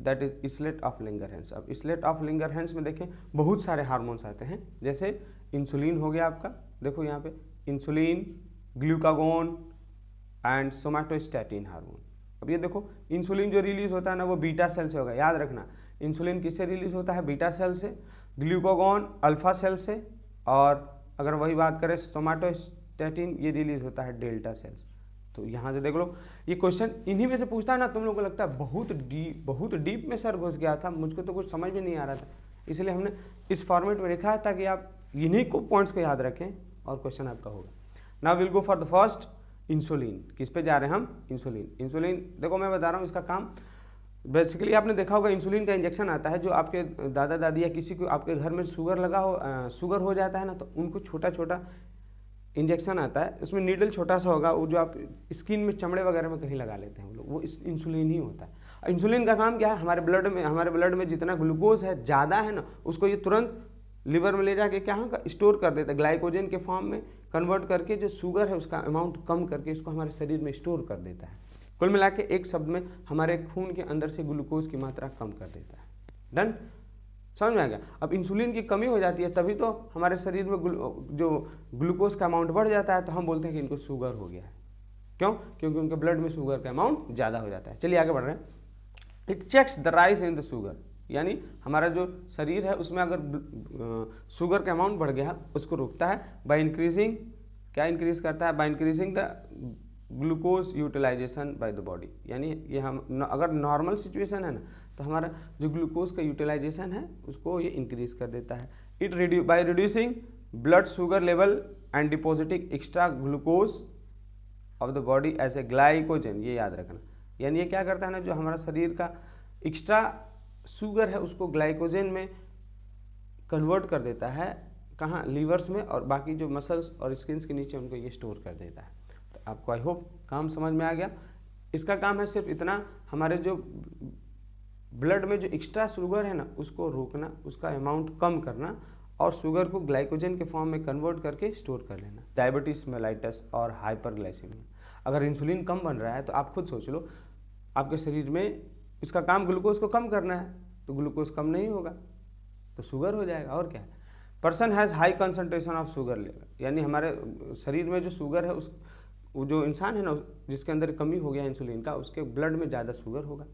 that is islet of Langerhans अब स्लेट ऑफ लिंगर हैंड्स में देखें बहुत सारे हार्मोन्स आते हैं जैसे इंसुलिन हो गया आपका देखो यहाँ पे insulin glucagon and somatostatin hormone अब ये देखो इंसुलिन जो रिलीज होता है ना वो बीटा सेल से होगा याद रखना इंसुलिन किससे रिलीज होता है बीटा सेल से ग्लूकोगन अल्फा सेल से और अगर वही बात करें स्टोमाटोस्टेटिन ये रिलीज होता है डेल्टा सेल्स तो यहाँ से देख लो ये क्वेश्चन इन्हीं में से पूछता है ना तुम लोग को लगता है बहुत डीप बहुत डीप में सर घुस गया था मुझको तो कुछ समझ में नहीं आ रहा था इसलिए हमने इस फॉर्मेट में लिखा है ताकि आप इन्हीं को पॉइंट्स को याद रखें और क्वेश्चन आपका होगा ना will go for the first insulin किस पे जा रहे हैं हम इंसुलिन इंसुलिन देखो मैं बता रहा हूँ इसका काम बेसिकली आपने देखा होगा इंसुलिन का इंजेक्शन आता है जो आपके दादा दादी या किसी को आपके घर में शुगर लगा हो शुगर हो जाता है ना तो उनको छोटा छोटा इंजेक्शन आता है उसमें नीडल छोटा सा होगा वो जो आप स्किन में चमड़े वगैरह में कहीं लगा लेते हैं वो लोग वो इंसुलिन ही होता है इंसुलिन का काम क्या है हमारे ब्लड में हमारे ब्लड में जितना ग्लूकोज है ज़्यादा है ना उसको ये तुरंत लीवर में ले जाके क्या का स्टोर कर देता है ग्लाइकोजन के फॉर्म में कन्वर्ट करके जो शुगर है उसका अमाउंट कम करके इसको हमारे शरीर में स्टोर कर देता है कुल मिला के एक शब्द में हमारे खून के अंदर से ग्लूकोज की मात्रा कम कर देता है डन समझ में आ गया अब इंसुलिन की कमी हो जाती है तभी तो हमारे शरीर में जो ग्लूकोज का अमाउंट बढ़ जाता है तो हम बोलते हैं कि इनको शुगर हो गया है क्यों क्योंकि उनके ब्लड में शुगर का अमाउंट ज़्यादा हो जाता है चलिए आगे बढ़ रहे हैं it checks the rise in the sugar यानी हमारा जो शरीर है उसमें अगर शुगर का अमाउंट बढ़ गया उसको रोकता है बाई इंक्रीजिंग क्या इंक्रीज करता है by increasing the glucose utilization by the body यानी ये हम न, अगर नॉर्मल सिचुएशन है ना तो हमारा जो ग्लूकोज का यूटिलाइजेशन है उसको ये इंक्रीज कर देता है it reduce by reducing blood sugar level and depositing extra glucose of the body as a glycogen ये याद रखना यानी ये क्या करता है ना जो हमारा शरीर का एक्स्ट्रा शुगर है उसको ग्लाइकोजन में कन्वर्ट कर देता है कहाँ लीवर्स में और बाकी जो मसल्स और स्किन्स के नीचे उनको ये स्टोर कर देता है आपको आई होप काम समझ में आ गया इसका काम है सिर्फ इतना हमारे जो ब्लड में जो एक्स्ट्रा शुगर है ना उसको रोकना उसका अमाउंट कम करना और शुगर को ग्लाइकोजन के फॉर्म में कन्वर्ट करके स्टोर कर लेना डायबिटीज मेलाइटस और हाइपर अगर इंसुलिन कम बन रहा है तो आप खुद सोच लो आपके शरीर में इसका काम ग्लूकोज को कम करना है तो ग्लूकोज कम नहीं होगा तो शुगर हो जाएगा और क्या है person has high concentration of sugar level यानी हमारे शरीर में जो शुगर है उस वो जो इंसान है ना जिसके अंदर कमी हो गया इंसुलिन का उसके ब्लड में ज़्यादा शुगर होगा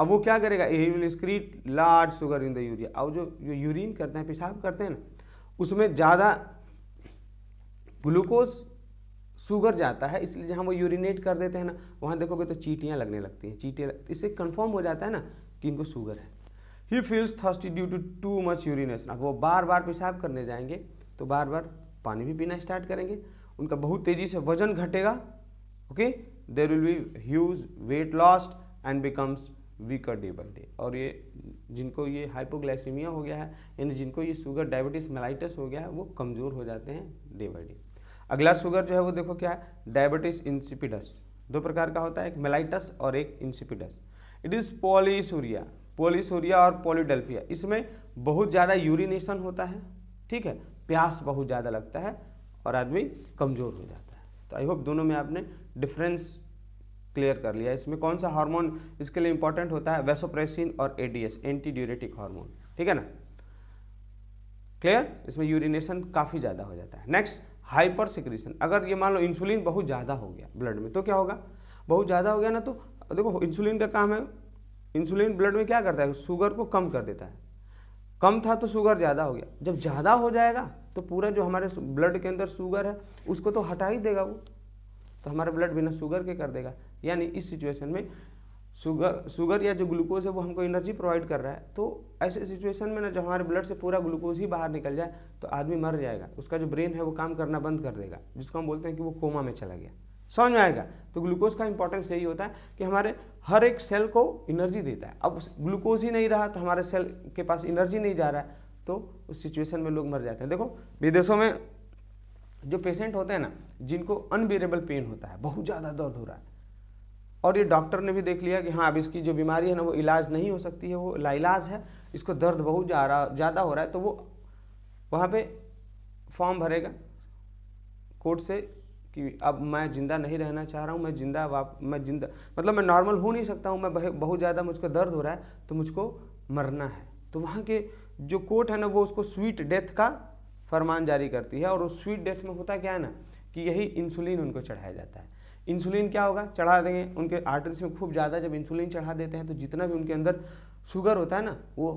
अब वो क्या करेगा a will secrete large sugar in the urea और जो जो यूरिन करते हैं पेशाब करते हैं ना उसमें ज़्यादा ग्लूकोज शुगर जाता है इसलिए जहाँ वो यूरिनेट कर देते हैं ना वहाँ देखोगे तो चीटियाँ लगने लगती हैं चीटियाँ इससे कन्फर्म हो जाता है ना कि इनको शुगर है he feels thirsty due to too much urination अब वो बार बार पेशाब करने जाएंगे तो बार बार पानी भी पीना स्टार्ट करेंगे उनका बहुत तेज़ी से वजन घटेगा okay there will be huge weight lost and becomes weaker day by day और ये जिनको ये हाइपोग्लाइसीमिया हो गया है यानी जिनको ये शुगर डायबिटीज मेलाइटिस हो गया है वो कमज़ोर हो जाते हैं डे बाई डे अगला शुगर जो है वो देखो क्या है डायबिटीज इंसिपिडस दो प्रकार का होता है एक मेलाइटस और एक insipidus it is polyuria polyuria और पोलिडल्फिया इसमें बहुत ज़्यादा यूरिनेशन होता है ठीक है प्यास बहुत ज़्यादा लगता है और आदमी कमज़ोर हो जाता है तो आई होप दोनों में आपने डिफरेंस क्लियर कर लिया इसमें कौन सा हार्मोन इसके लिए इंपॉर्टेंट होता है वेसोप्रेसिन और एडीएस एंटी ड्यूरेटिक हार्मोन ठीक है ना क्लियर इसमें यूरिनेशन काफ़ी ज़्यादा हो जाता है नेक्स्ट हाइपर सिक्रीशन अगर ये मान लो इंसुलिन बहुत ज़्यादा हो गया ब्लड में तो क्या होगा बहुत ज़्यादा हो गया ना तो देखो इंसुलिन का काम है इंसुलिन ब्लड में क्या करता है शुगर को कम कर देता है कम था तो शुगर ज़्यादा हो गया जब ज़्यादा हो जाएगा तो पूरा जो हमारे ब्लड के अंदर शुगर है उसको तो हटा ही देगा वो तो हमारा ब्लड बिना शुगर के कर देगा यानी इस सिचुएशन में शुगर शुगर या जो ग्लूकोज है वो हमको एनर्जी प्रोवाइड कर रहा है तो ऐसे सिचुएशन में ना जब हमारे ब्लड से पूरा ग्लूकोज ही बाहर निकल जाए तो आदमी मर जाएगा उसका जो ब्रेन है वो काम करना बंद कर देगा जिसको हम बोलते हैं कि वो कोमा में चला गया समझ में आएगा तो ग्लूकोज का इंपॉर्टेंस यही होता है कि हमारे हर एक सेल को एनर्जी देता है अब ग्लूकोज ही नहीं रहा तो हमारे सेल के पास एनर्जी नहीं जा रहा है तो उस सिचुएशन में लोग मर जाते हैं देखो विदेशों में जो पेशेंट होते हैं ना जिनको अनबेरेबल पेन होता है बहुत ज़्यादा दर्द हो रहा है और ये डॉक्टर ने भी देख लिया कि हाँ अब इसकी जो बीमारी है ना वो इलाज नहीं हो सकती है वो लाइलाज है इसको दर्द बहुत जा रहा ज़्यादा हो रहा है तो वो वहाँ पे फॉर्म भरेगा कोर्ट से कि अब मैं ज़िंदा नहीं रहना चाह रहा हूँ मैं ज़िंदा वाप मैं ज़िंदा मतलब मैं नॉर्मल हो नहीं सकता हूँ मैं बहुत ज़्यादा मुझको दर्द हो रहा है तो मुझको मरना है तो वहाँ के जो कोर्ट है ना वो उसको स्वीट डेथ का फरमान जारी करती है और उस स्वीट डेथ में होता क्या है ना कि यही इंसुलिन उनको चढ़ाया जाता है इंसुलिन क्या होगा चढ़ा देंगे उनके आर्टरीज में खूब ज़्यादा जब इंसुलिन चढ़ा देते हैं तो जितना भी उनके अंदर शुगर होता है ना वो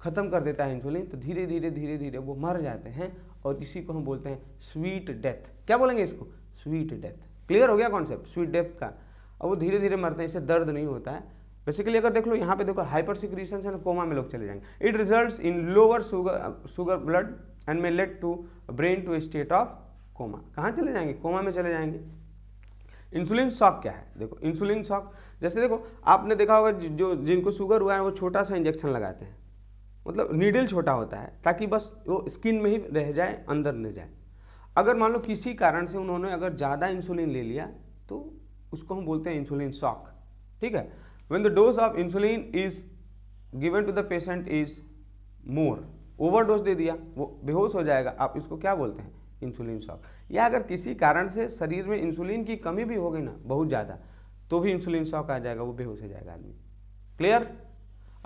ख़त्म कर देता है इंसुलिन तो धीरे धीरे धीरे धीरे वो मर जाते हैं और इसी को हम बोलते हैं स्वीट डेथ क्या बोलेंगे इसको स्वीट डेथ क्लियर हो गया कॉन्सेप्ट स्वीट डेथ का और वो धीरे धीरे मरते हैं इससे दर्द नहीं होता है बेसिकली अगर देख लो यहाँ पे देखो हाइपर सिक्रीशन से कोमा में लोग चले जाएंगे it result in lower sugar sugar blood and may lead to brain to state of coma कहाँ चले जाएंगे कोमा में चले जाएंगे इंसुलिन शॉक क्या है देखो इंसुलिन शॉक जैसे देखो आपने देखा होगा जो जिनको शुगर हुआ है वो छोटा सा इंजेक्शन लगाते हैं मतलब नीडल छोटा होता है ताकि बस वो स्किन में ही रह जाए अंदर न जाए अगर मान लो किसी कारण से उन्होंने अगर ज़्यादा इंसुलिन ले लिया तो उसको हम बोलते हैं इंसुलिन शॉक ठीक है the dose of insulin is is to the patient is more over overdose दे दिया वो बेहोश हो जाएगा आप इसको क्या बोलते हैं इंसुलिन शॉक या अगर किसी कारण से शरीर में इंसुलिन की कमी भी हो गई ना बहुत ज़्यादा तो भी इंसुलिन शॉक आ जाएगा वो बेहोश हो जाएगा आदमी क्लियर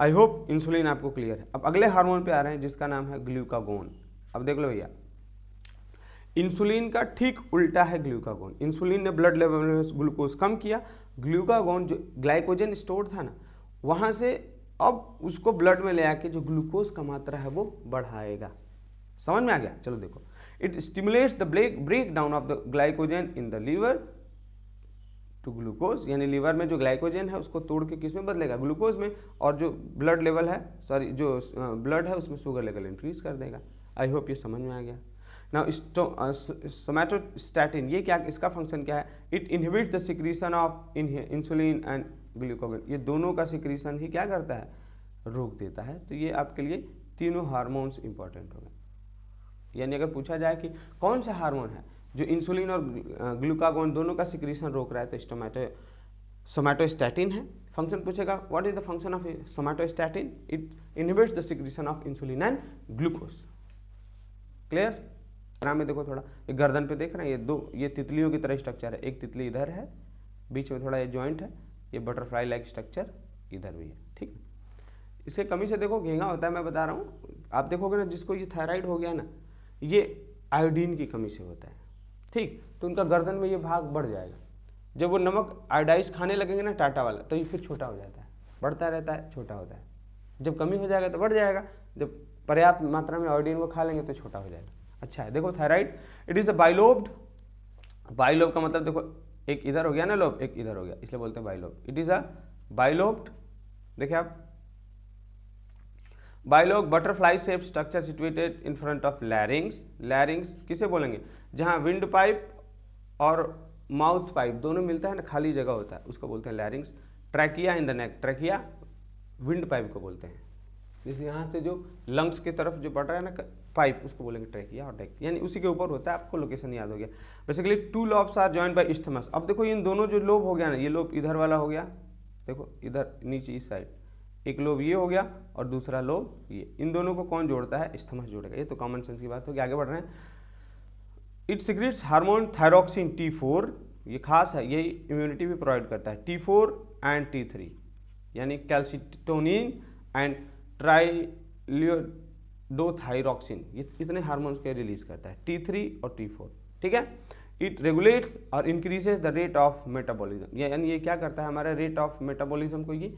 आई होप इंसुलिन आपको क्लियर है अब अगले हार्मोन पे आ रहे हैं जिसका नाम है ग्लूकागोन अब देख लो भैया इंसुलिन का ठीक उल्टा है ग्लूकागोन इंसुलिन ने ब्लड लेवल में ग्लूकोज कम किया ग्लूकागोन जो ग्लाइकोजन स्टोर था ना वहाँ से अब उसको ब्लड में ले आके जो ग्लूकोज का मात्रा है वो बढ़ाएगा समझ में आ गया चलो देखो it stimulates the break break down of the glycogen in the liver to glucose यानी लीवर में जो ग्लाइकोजन है उसको तोड़ के किस में बदलेगा ग्लूकोज में और जो ब्लड लेवल है सॉरी जो ब्लड है उसमें शुगर लेवल इंक्रीज कर देगा आई होप ये समझ में आ गया ना सोमैटोस्टैटिन ये क्या इसका फंक्शन क्या है it inhibit the secretion of insulin and glucagon ये दोनों का सिक्रीशन ही क्या करता है रोक देता है तो ये आपके लिए तीनों हार्मोन्स इंपॉर्टेंट हो गए यानी अगर पूछा जाए कि कौन सा हार्मोन है जो इंसुलिन और ग्लूकागोन दोनों का सिक्रीशन रोक रहा है तो स्टोमेटो सोमैटोस्टैटिन है फंक्शन पूछेगा what is the function of somatostatin it inhibits the secretion of insulin and glucose clear नाम में देखो थोड़ा ये गर्दन पे देख रहे हैं ये दो ये तितलियों की तरह स्ट्रक्चर है एक तितली इधर है बीच में थोड़ा ये ज्वाइंट है ये बटरफ्लाई लाइक स्ट्रक्चर इधर भी है ठीक है इसके कमी से देखो घेंगा होता है मैं बता रहा हूँ आप देखोगे ना जिसको ये थायराइड हो गया ना ये आयोडीन की कमी से होता है ठीक तो उनका गर्दन में ये भाग बढ़ जाएगा जब वो नमक आयोडाइज खाने लगेंगे ना टाटा वाला तो ये फिर छोटा हो जाता है बढ़ता रहता है छोटा होता है जब कमी हो जाएगा तो बढ़ जाएगा जब पर्याप्त मात्रा में आयोडीन वो खा लेंगे तो छोटा हो जाएगा अच्छा है देखो thyroid it is a bilobed bilobe का मतलब देखो एक इधर हो गया ना लोब एक इधर हो गया इसलिए बोलते हैं bilobe it is a bilobed देखिए आप bilobe butterfly shape structure situated in front of larynx larynx किसे बोलेंगे जहाँ विंड पाइप और माउथ पाइप दोनों मिलता है ना खाली जगह होता है उसको बोलते हैं larynx trachea in the neck trachea wind pipe को बोलते हैं जैसे यहाँ से जो लंग्स की तरफ जो बढ़ रहा है ना पाइप उसको बोलेंगे ट्रैकिया और डेक यानी उसी के ऊपर होता है आपको लोकेशन याद हो गया basically two lobes are join by isthmus अब देखो इन दोनों जो लोब हो गया ना ये लोब इधर वाला हो गया देखो इधर नीचे इस साइड एक लोब ये हो गया और दूसरा लोब ये इन दोनों को कौन जोड़ता है इस्थमस जोड़ेगा ये तो कॉमन सेंस की बात होगी आगे बढ़ रहे हैं it secretes hormone thyroxine T four ये खास है यही इम्यूनिटी भी प्रोवाइड करता है T four and T three यानी कैल्सिटोनिन एंड ट्राइलियोडोथायरोक्सिन ये इतने हार्मोन्स के रिलीज करता है टी थ्री और टी फोर ठीक है इट रेगुलेट्स और increases the rate of metabolism यानी ये क्या करता है हमारा रेट ऑफ मेटाबॉलिज्म को ये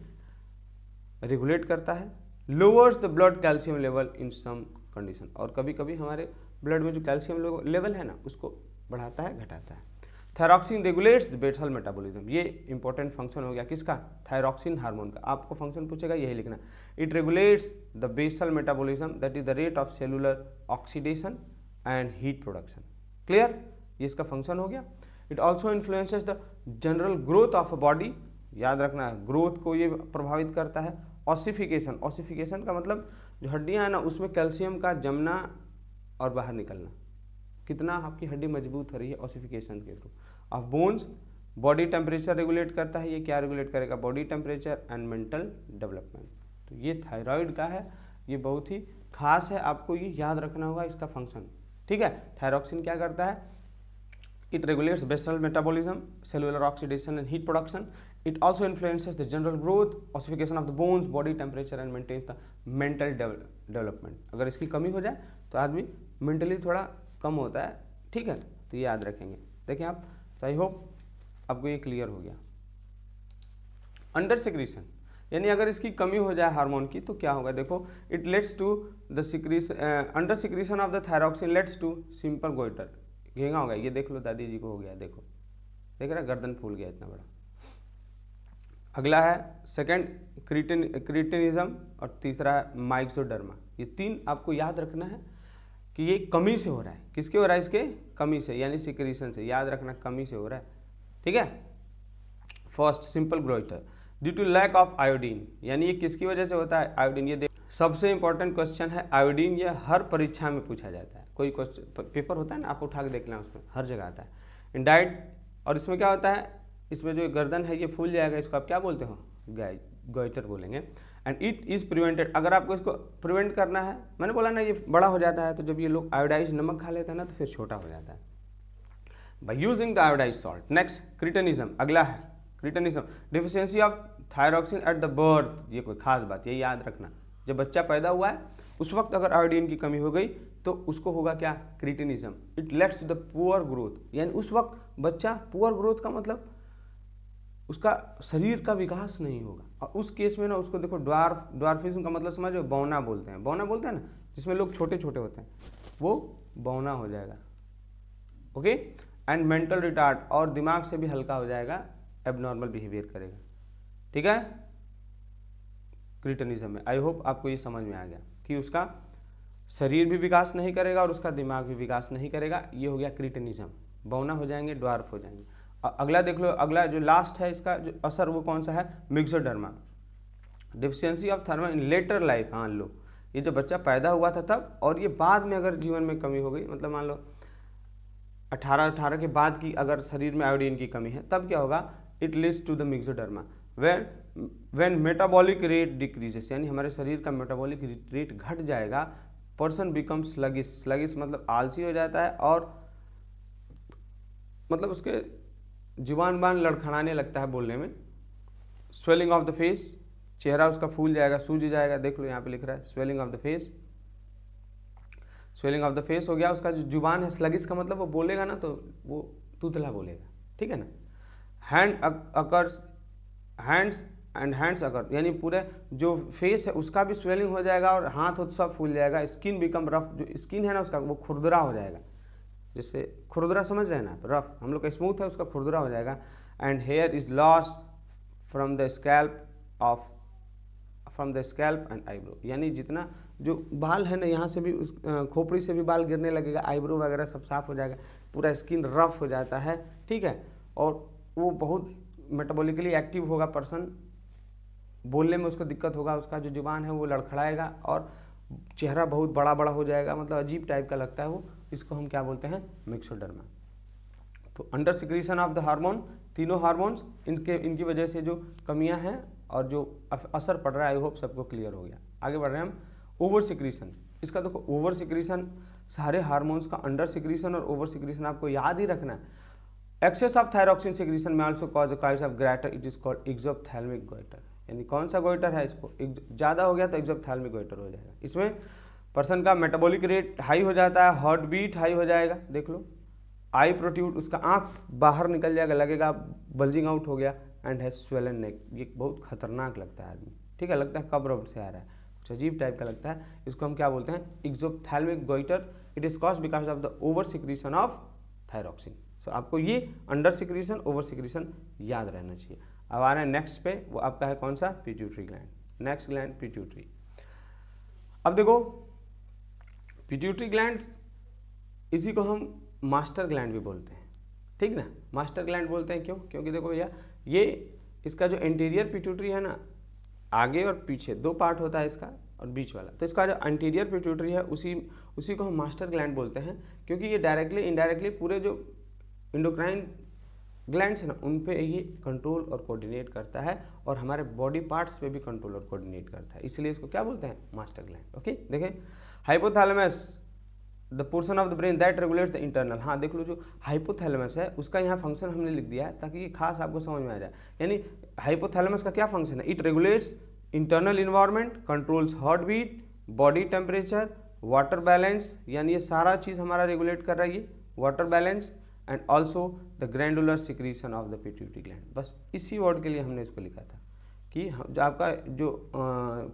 रेगुलेट करता है lowers the blood calcium level in some condition और कभी कभी हमारे ब्लड में जो कैल्शियम लेवल है ना उसको बढ़ाता है घटाता है थायरॉक्सिन रेगुलेट्स बेसल मेटाबॉलिज्म ये इंपॉर्टेंट फंक्शन हो गया किसका थायरॉक्सिन हार्मोन का आपको फंक्शन पूछेगा यही लिखना it regulates the basal metabolism that is the rate of cellular oxidation and heat production clear ये इसका फंक्शन हो गया it also influences the general growth of a body याद रखना ग्रोथ को ये प्रभावित करता है ऑसिफिकेशन ऑसिफिकेशन का मतलब जो हड्डियाँ हैं ना उसमें कैल्शियम का जमना और बाहर निकलना कितना आपकी हड्डी मजबूत हो रही है ऑसिफिकेशन के थ्रू अब बोन्स बॉडी टेम्परेचर रेगुलेट करता है ये क्या रेगुलेट करेगा body temperature and mental development तो ये थायराइड का है ये बहुत ही खास है आपको ये याद रखना होगा इसका फंक्शन ठीक है थायरॉक्सिन क्या करता है it regulates basal metabolism cellular oxidation and heat production it also influences the general growth ossification of the bones body temperature and maintains the mental development अगर इसकी कमी हो जाए तो आदमी मेंटली थोड़ा कम होता है ठीक है तो ये याद रखेंगे देखिए आप तो आई होप आपको ये क्लियर हो गया अंडर सिक्रीशन यानी अगर इसकी कमी हो जाए हार्मोन की तो क्या होगा देखो it leads to the secretion under secretion of the thyroxine leads to simple goitre घेंगा होगा ये देख लो दादी जी को हो गया देखो देख रहा गर्दन फूल गया इतना बड़ा अगला है सेकंड क्रिटेन क्रिटिनिज्म और तीसरा है माइक्सोडर्मा ये तीन आपको याद रखना है कि ये कमी से हो रहा है किसके हो रहा है इसके कमी से यानी सिक्रीशन से याद रखना कमी से हो रहा है ठीक है first simple goitre due to lack of iodine यानी ये किसकी वजह से होता है आयोडीन ये देख सबसे इंपॉर्टेंट क्वेश्चन है आयोडीन ये हर परीक्षा में पूछा जाता है कोई क्वेश्चन पेपर होता है ना आप उठा के देखना उसमें हर जगह आता है डाइट और इसमें क्या होता है इसमें जो गर्दन है ये फूल जाएगा इसको आप क्या बोलते हो गोइटर बोलेंगे एंड इट इज़ प्रिवेंटेड अगर आपको इसको प्रिवेंट करना है मैंने बोला ना ये बड़ा हो जाता है तो जब ये लोग आयोडाइज नमक खा लेते हैं ना तो फिर छोटा हो जाता है by using the iodised salt next cretinism अगला है cretinism deficiency of thyroxine at the birth ये कोई खास बात ये याद रखना जब बच्चा पैदा हुआ है उस वक्त अगर आयोडीन की कमी हो गई तो उसको होगा क्या cretinism it leads the poor growth यानी उस वक्त बच्चा पुअर ग्रोथ का मतलब उसका शरीर का विकास नहीं होगा और उस केस में ना उसको देखो ड्वार्फ ड्वार्फिज्म का मतलब समझो बौना बोलते हैं बौना बोलते हैं ना जिसमें लोग छोटे छोटे होते हैं वो बौना हो जाएगा ओके एंड मेंटल रिटार्ड और दिमाग से भी हल्का हो जाएगा एबनॉर्मल बिहेवियर करेगा ठीक है क्रिटनिज्म में आई होप आपको ये समझ में आ गया कि उसका शरीर भी विकास नहीं करेगा और उसका दिमाग भी विकास नहीं करेगा ये हो गया क्रिटनिज्म बौना हो जाएंगे ड्वार्फ हो जाएंगे अगला देख लो अगला जो लास्ट है इसका जो असर वो कौन सा है myxoedema deficiency of therma in later life मान लो ये जो बच्चा पैदा हुआ था तब और ये बाद में अगर जीवन में कमी हो गई मतलब मान लो अठारह अठारह के बाद की अगर शरीर में आयोडीन की कमी है तब क्या होगा it leads to the myxoedema when when metabolic rate decreases यानी हमारे शरीर का मेटाबॉलिक रेट घट जाएगा पर्सन बिकम स्लगिस स्लगिस मतलब आलसी हो जाता है और मतलब उसके जुबान बान लड़खड़ाने लगता है बोलने में स्वेलिंग ऑफ द फेस चेहरा उसका फूल जाएगा सूज जाएगा देख लो यहाँ पे लिख रहा है swelling of the face swelling of the face हो गया उसका जो जुबान है स्लगिस का मतलब वो बोलेगा ना तो वो तूतला बोलेगा ठीक है ना hand occurs hands and hands occur यानी पूरे जो फेस है उसका भी स्वेलिंग हो जाएगा और हाथ उथ सब फूल जाएगा स्किन बिकम रफ जो स्किन है ना उसका वो खुरदरा हो जाएगा जैसे खुरदुरा समझ रहे हैं ना रफ तो हम लोग का स्मूथ है उसका खुरदुरा हो जाएगा and hair is loss from the scalp of from the scalp and eyebrow यानी जितना जो बाल है ना यहाँ से भी उस खोपड़ी से भी बाल गिरने लगेगा आईब्रो वगैरह सब साफ हो जाएगा पूरा स्किन रफ हो जाता है ठीक है और वो बहुत मेटाबॉलिकली एक्टिव होगा पर्सन बोलने में उसको दिक्कत होगा उसका जो जुबान है वो लड़खड़ाएगा और चेहरा बहुत बड़ा बड़ा हो जाएगा मतलब अजीब टाइप का लगता है वो इसको हम क्या बोलते हैं मिक्सोडर्मा तो under secretion of the hormone तीनों हार्मोन्स इनके इनकी वजह से जो कमियां हैं और जो असर पड़ रहा है आई होप सबको क्लियर हो गया आगे बढ़ रहे हैं हम ओवर सिक्रीशन इसका देखो ओवर सिक्रीशन सारे हार्मोन्स का अंडर सिक्रीशन और ओवर सिक्रीशन आपको याद ही रखना है एक्सेस ऑफ थायरोक्सिन सिक्रीशन में also cause kinds of goitre it is called exophthalmic goitre यानी कौन सा गोइटर है इसको ज़्यादा हो गया तो एक्जोपथैल्मिक गोइटर हो जाएगा इसमें पर्सन का मेटाबॉलिक रेट हाई हो जाता है हार्ट बीट हाई हो जाएगा देख लो आई प्रोट्यूट उसका आँख बाहर निकल जाएगा लगेगा बल्जिंग आउट हो गया एंड है स्वेलन नेक ये बहुत खतरनाक लगता है आदमी ठीक है लगता है कब्र से आ रहा है कुछ अजीब टाइप का लगता है इसको हम क्या बोलते हैं exophthalmic goitre it is cause because of the over secretion of thyroxine so आपको ये अंडर सिक्रीशन ओवर सिक्रीशन याद रहना चाहिए अब आ रहे हैं नेक्स्ट पे वो आपका है कौन सा pituitary gland next gland pituitary अब देखो पिट्यूटरी ग्लैंड इसी को हम मास्टर ग्लैंड भी बोलते हैं ठीक ना मास्टर ग्लैंड बोलते हैं क्यों क्योंकि देखो भैया ये इसका जो इंटीरियर पिट्यूटरी है ना आगे और पीछे दो पार्ट होता है इसका और बीच वाला तो इसका जो इंटीरियर पिट्यूटरी है उसी उसी को हम मास्टर ग्लैंड बोलते हैं क्योंकि ये डायरेक्टली इनडायरेक्टली पूरे जो इंडोक्राइन ग्लैंड्स हैं ना उन पे ये कंट्रोल और कोऑर्डिनेट करता है और हमारे बॉडी पार्ट्स पे भी कंट्रोल और कोऑर्डिनेट करता है इसलिए इसको क्या बोलते हैं मास्टर ग्लैंड ओके देखें hypothalamus the portion of the brain that regulate the internal हाँ देख लो जो हाइपोथैलेमस है उसका यहाँ फंक्शन हमने लिख दिया है ताकि ये खास आपको समझ में आ जाए यानी हाइपोथैलेमस का क्या फंक्शन है it regulates internal environment controls heart beat body temperature water balance यानी ये सारा चीज़ हमारा रेगुलेट कर रहा है ये water balance and also the glandular secretion of the pituitary gland बस इसी वर्ड के लिए हमने इसको लिखा था कि जो आपका जो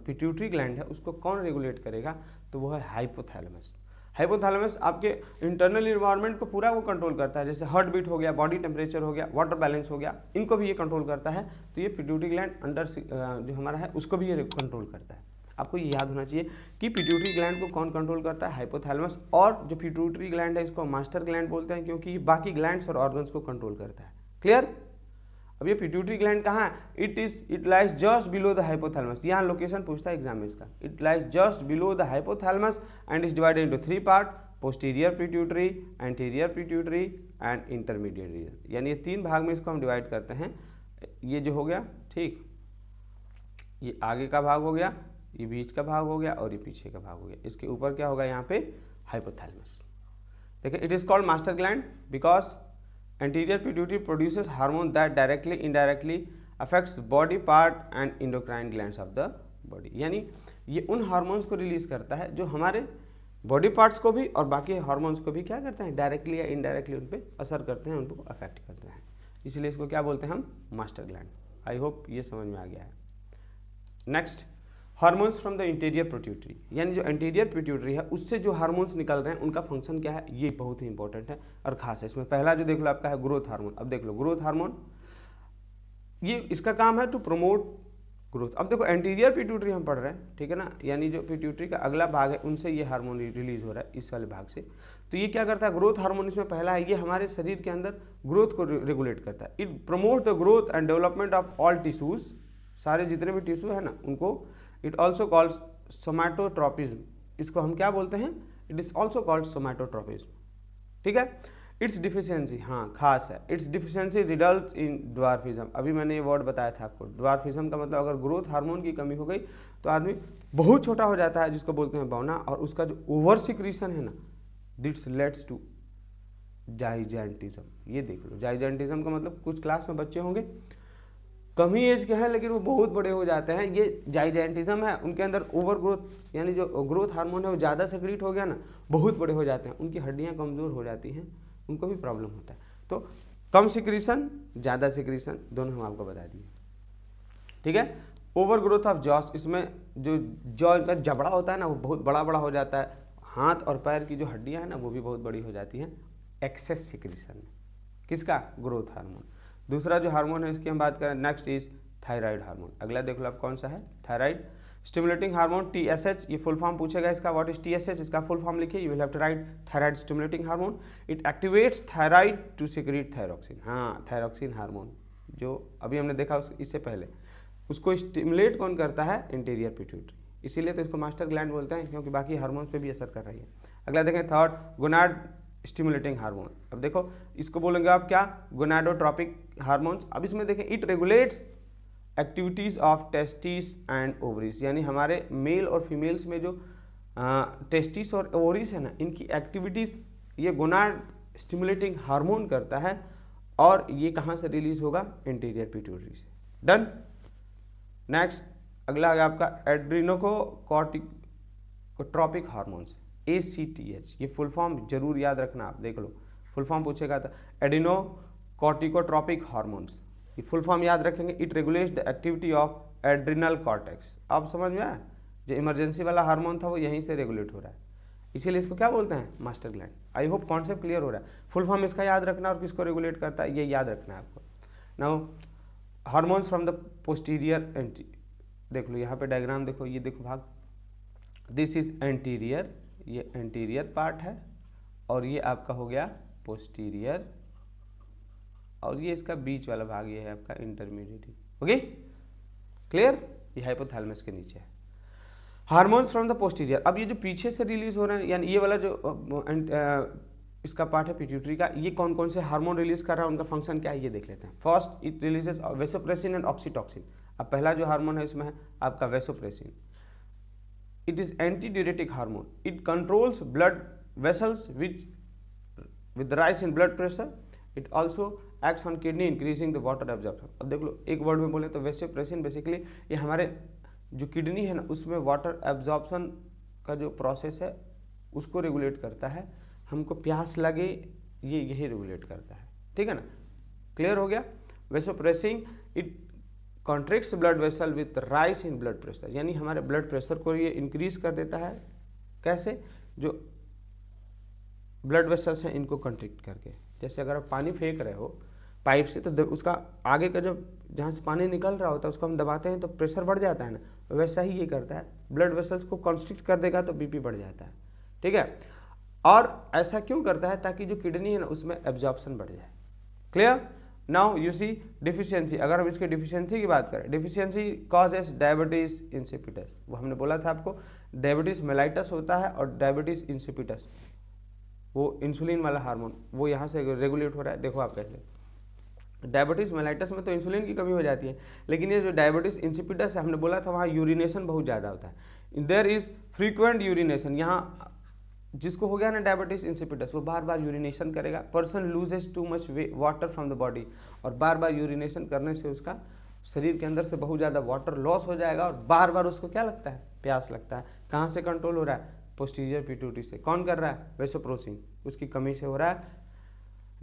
पिट्यूटरी ग्लैंड है उसको कौन रेगुलेट करेगा तो वो है हाइपोथैलेमस हाइपोथैलेमस आपके इंटरनल इन्वायरमेंट को पूरा वो कंट्रोल करता है जैसे हार्ट बीट हो गया बॉडी टेम्परेचर हो गया वाटर बैलेंस हो गया इनको भी ये कंट्रोल करता है तो ये पिट्यूटरी ग्लैंड अंडर जो हमारा है उसको भी ये कंट्रोल करता है आपको ये याद होना चाहिए कि पिट्यूटरी ग्लैंड को कौन कंट्रोल करता है हाइपोथैलेमस और जो पिट्यूटरी ग्लैंड है इसको मास्टर ग्लैंड बोलते हैं क्योंकि बाकी ग्लैंड्स और ऑर्गन्स को कंट्रोल करता है क्लियर अब ये पिट्यूटरी ग्लैंड कहाँ है it is it lies just below the hypothalamus यहाँ लोकेशन पूछता है एग्जाम का इसका it lies just below the hypothalamus and is divided into three part posterior pituitary anterior pituitary and intermediate region यानी ये तीन भाग में इसको हम डिवाइड करते हैं ये जो हो गया ठीक ये आगे का भाग हो गया ये बीच का भाग हो गया और ये पीछे का भाग हो गया इसके ऊपर क्या होगा यहाँ पे हाइपोथैलमस देखिए it is called master gland because anterior pituitary produce hormone that directly indirectly affects body part and endocrine gland of the body यानी ये उन हार्मोन्स को रिलीज करता है जो हमारे बॉडी पार्ट्स को भी और बाकी हार्मोन्स को भी क्या करते हैं डायरेक्टली या इनडायरेक्टली उन पर असर करते हैं उनको अफेक्ट करते हैं इसलिए इसको क्या बोलते हैं हम मास्टर ग्लैंड आई होप ये समझ में आ गया है next hormones from the interior pituitary यानी जो इंटीरियर प्रोट्यूटरी है उससे जो हार्मोन्स निकल रहे हैं उनका फंक्शन क्या है ये बहुत ही इंपॉर्टेंट है और खास है इसमें पहला जो देख लो आपका है ग्रोथ हार्मोन अब देख लो ग्रोथ हार्मोन ये इसका काम है टू प्रमोट ग्रोथ अब देखो एंटीरियर पिट्यूटरी हम पढ़ रहे हैं ठीक है ना यानी जो पिट्यूटरी का अगला भाग है उनसे ये हार्मोन रिलीज हो रहा है इस वाले भाग से तो ये क्या करता है ग्रोथ हार्मोन इसमें पहला है ये हमारे शरीर के अंदर ग्रोथ को रेगुलेट करता है it promote the growth and development of all tissues सारे जितने भी टिश्यू है ना उनको इट ऑल्सो कॉल्ड सोमैटोट्रॉपिज्म इसको हम क्या बोलते हैं it is also called somatotropism ठीक है इट्स डिफिशियंसी हाँ खास है its deficiency result in dwarfism अभी मैंने ये वर्ड बताया था आपको ड्वार्फिज्म का मतलब अगर ग्रोथ हार्मोन की कमी हो गई तो आदमी बहुत छोटा हो जाता है जिसको बोलते हैं बौना और उसका जो ओवर सिक्रीशन है ना दिट्स लेट्स टू जाइजेंटिज्म ये देख लो जाइजेंटिज्म का मतलब कुछ क्लास में बच्चे होंगे कम ही एज के हैं लेकिन वो बहुत बड़े हो जाते हैं ये जाइजेंटिज्म है उनके अंदर ओवर ग्रोथ यानी जो ग्रोथ हार्मोन है वो ज़्यादा सक्रिट हो गया ना बहुत बड़े हो जाते हैं उनकी हड्डियाँ कमज़ोर हो जाती हैं उनको भी प्रॉब्लम होता है तो कम सिक्रीशन ज़्यादा सिक्रीशन दोनों हम आपको बता दिए ठीक है ओवर ग्रोथ ऑफ जॉस इसमें जो जॉ इनका जबड़ा होता है ना वो बहुत बड़ा बड़ा हो जाता है हाथ और पैर की जो हड्डियाँ हैं ना वो भी बहुत बड़ी हो जाती हैं एक्सेस सिक्रीशन किसका ग्रोथ हार्मोन दूसरा जो हार्मोन है इसकी हम बात करें नेक्स्ट इज थायराइड हार्मोन अगला देख लो आप कौन सा है thyroid stimulating hormone T S H ये फुल फॉर्म पूछेगा इसका what is T S H इसका फुल फॉर्म लिखिए you will have to write thyroid stimulating hormone it activates thyroid to secrete thyroxine हाँ थायरोक्सिन हार्मोन जो अभी हमने देखा उस इससे पहले उसको स्टिमुलेट कौन करता है इंटीरियर पिट्यूटरी इसीलिए तो इसको मास्टर ग्लैंड बोलते हैं क्योंकि बाकी हार्मोन्स पे भी असर कर रही है अगला देखें थर्ड गोनाड स्टिमुलेटिंग हार्मोन अब देखो इसको बोलेंगे आप क्या गोनाडोट्रॉपिक हार्मोन्स अब इसमें देखें it regulates activities of testis and ovaries यानी हमारे मेल और फीमेल्स में जो टेस्टिस और ओवरीज है ना इनकी एक्टिविटीज़ ये गोनाड स्टिमुलेटिंग हार्मोन करता है और ये कहाँ से रिलीज होगा इंटीरियर पिट्यूटरी से डन नेक्स्ट अगला गया आपका adrenocorticotropic hormones A C T H ये फुल फॉर्म जरूर याद रखना आप देख लो फुल फॉर्म पूछेगा था एडिनो कॉर्टिकोट्रॉपिक हार्मोन्स ये फुल फॉर्म याद रखेंगे it regulate the activity of adrenal cortex आप समझ में आए जो इमरजेंसी वाला हार्मोन था वो यहीं से रेगुलेट हो रहा है इसीलिए इसको क्या बोलते हैं master gland I hope concept clear हो रहा है फुल फॉर्म इसका याद रखना और किसको रेगुलेट करता है ये याद रखना है आपको now hormones from the posterior anti देख लो यहाँ पे डायग्राम देखो ये देखो भाग दिस इज एंटीरियर ये एंटीरियर पार्ट है और ये आपका हो गया पोस्टीरियर और ये इसका बीच वाला भाग ये है आपका इंटरमीडिएट ओके क्लियर ये हाइपोथैलमस के नीचे है हार्मोन्स फ्रॉम द पोस्टीरियर अब ये जो पीछे से रिलीज हो रहे हैं यानी ये वाला जो अं, इसका पार्ट है पिट्यूटरी का ये कौन कौन से हार्मोन रिलीज कर रहा है उनका फंक्शन क्या है ये देख लेते हैं first it releases vasopressin and oxytocin अब पहला जो हार्मोन है इसमें है आपका vasopressin it is antidiuretic hormone it controls blood vessels which with the rise in blood pressure it also acts on kidney increasing the water absorption अब देख लो एक वर्ड में बोले तो वैसे प्रेसिन बेसिकली ये हमारे जो किडनी है ना उसमें वाटर एब्जॉर्प्शन का जो प्रोसेस है उसको रेगुलेट करता है हमको प्यास लगे ये यही रेगुलेट करता है ठीक है ना क्लियर हो गया vasopressin it contracts blood vessel with rise in blood pressure यानी हमारे ब्लड प्रेशर को ये इंक्रीज कर देता है कैसे जो ब्लड वेसल्स हैं इनको कंट्रिक्ट करके जैसे अगर आप पानी फेंक रहे हो पाइप से तो उसका आगे का जब जहाँ से पानी निकल रहा होता है उसको हम दबाते हैं तो प्रेशर बढ़ जाता है ना वैसा ही ये करता है ब्लड वेसल्स को कॉन्स्ट्रिक्ट कर देगा तो बीपी बढ़ जाता है ठीक है और ऐसा क्यों करता है ताकि जो किडनी है ना उसमें एब्जॉर्प्शन बढ़ जाए clear now you see deficiency अगर हम इसके डिफिशियंसी की बात करें डिफिशियंसी कॉज एस डायबिटीज इंसिपिटस वो हमने बोला था आपको डायबिटीज मेलाइटस होता है और डायबिटीज इंसिपिटस वो इंसुलिन वाला हार्मोन वो यहाँ से रेगुलेट हो रहा है देखो आप कैसे डायबिटीज मेलाइटस में तो इंसुलिन की कमी हो जाती है लेकिन ये जो डायबिटीज इंसिपिटस है हमने बोला था वहाँ यूरिनेशन बहुत ज़्यादा होता है देयर इज़ फ्रीक्वेंट यूरिनेशन यहाँ जिसको हो गया ना डायबिटीज इंसिपिटस वो बार बार यूरिनेशन करेगा person loses too much water from the body और बार बार यूरिनेशन करने से उसका शरीर के अंदर से बहुत ज़्यादा वाटर लॉस हो जाएगा और बार बार उसको क्या लगता है प्यास लगता है कहाँ से कंट्रोल हो रहा है पोस्टीरियर पिट्यूटरी से कौन कर रहा है वेसोप्रोसिन उसकी कमी से हो रहा है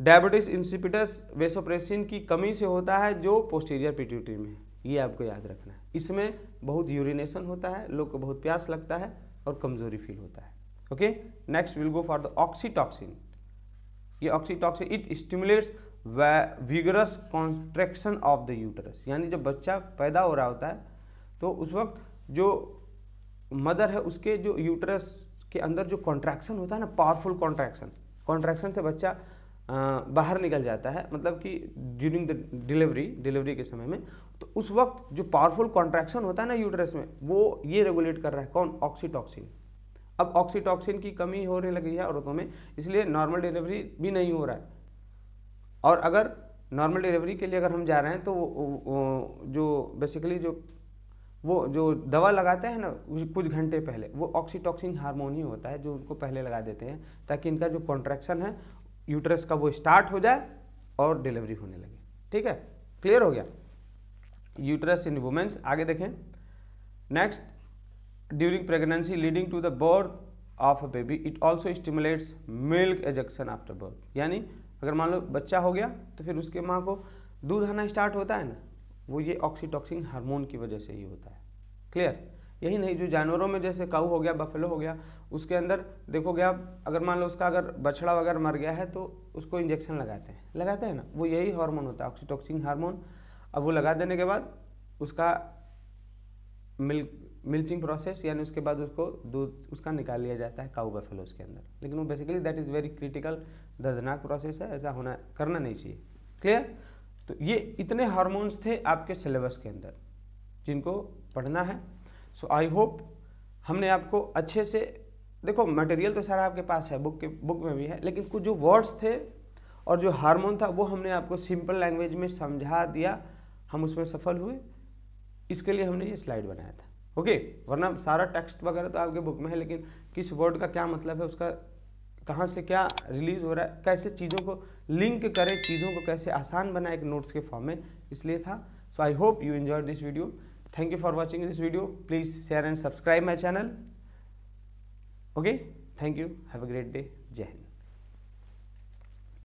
डायबिटीज इंसिपिटस वेसोप्रेसिन की कमी से होता है जो पोस्टीरियर पिट्यूटरी में ये आपको याद रखना है इसमें बहुत यूरिनेशन होता है लोग को बहुत प्यास लगता है और कमज़ोरी फील होता है okay next will go for the oxytocin ये oxytocin it stimulates vigorous contraction of the uterus यानी जब बच्चा पैदा हो रहा होता है तो उस वक्त जो मदर है उसके जो यूटरस के अंदर जो कॉन्ट्रैक्शन होता है ना पावरफुल कॉन्ट्रैक्शन कॉन्ट्रैक्शन से बच्चा बाहर निकल जाता है मतलब कि ड्यूरिंग द डिलीवरी डिलीवरी के समय में तो उस वक्त जो पावरफुल कॉन्ट्रैक्शन होता है ना यूटरस में वो ये रेगुलेट कर रहा है कौन ऑक्सीटॉक्सिन अब ऑक्सीटॉक्सिन की कमी होने लगी है औरतों में इसलिए नॉर्मल डिलीवरी भी नहीं हो रहा है और अगर नॉर्मल डिलीवरी के लिए अगर हम जा रहे हैं तो जो बेसिकली जो वो जो दवा लगाते हैं ना कुछ घंटे पहले वो ऑक्सीटॉक्सिन हार्मोन ही होता है जो उनको पहले लगा देते हैं ताकि इनका जो कॉन्ट्रैक्शन है यूट्रस का वो स्टार्ट हो जाए और डिलीवरी होने लगे ठीक है क्लियर हो गया यूट्रस इन वुमेंस आगे देखें next during pregnancy leading to the birth of a baby it also stimulates milk ejection after birth यानी अगर मान लो बच्चा हो गया तो फिर उसके माँ को दूध आना स्टार्ट होता है ना वो ये ऑक्सीटॉक्सिन हार्मोन की वजह से ही होता है क्लियर यही नहीं जो जानवरों में जैसे काऊ हो गया बफेलो हो गया उसके अंदर देखोगे आप अगर मान लो उसका अगर बछड़ा वगैरह मर गया है तो उसको इंजेक्शन लगाते हैं लगाते हैं ना वो यही हार्मोन होता है ऑक्सीटॉक्सिन हार्मोन अब वो लगा देने के बाद उसका मिल्क मिल्चिंग प्रोसेस यानी उसके बाद उसको दूध उसका निकाल लिया जाता है काऊ बफेलोज के अंदर लेकिन वो basically that is very critical दर्दनाक प्रोसेस है ऐसा होना करना नहीं चाहिए क्लियर तो ये इतने हार्मोन्स थे आपके सिलेबस के अंदर जिनको पढ़ना है सो आई होप हमने आपको अच्छे से देखो मटेरियल तो सारा आपके पास है बुक के बुक में भी है लेकिन कुछ जो वर्ड्स थे और जो हार्मोन था वो हमने आपको सिंपल लैंग्वेज में समझा दिया हम उसमें सफल हुए इसके लिए हमने ये स्लाइड बनाया था ओके वरना सारा टेक्स्ट वगैरह तो आपके बुक में है लेकिन किस वर्ड का क्या मतलब है उसका कहाँ से क्या रिलीज़ हो रहा है कैसे चीज़ों को लिंक करें चीज़ों को कैसे आसान बनाए एक नोट्स के फॉर्म में इसलिए था so I hope you enjoy this video thank you for watching this video please share and subscribe my channel okay thank you have a great day जय हिंद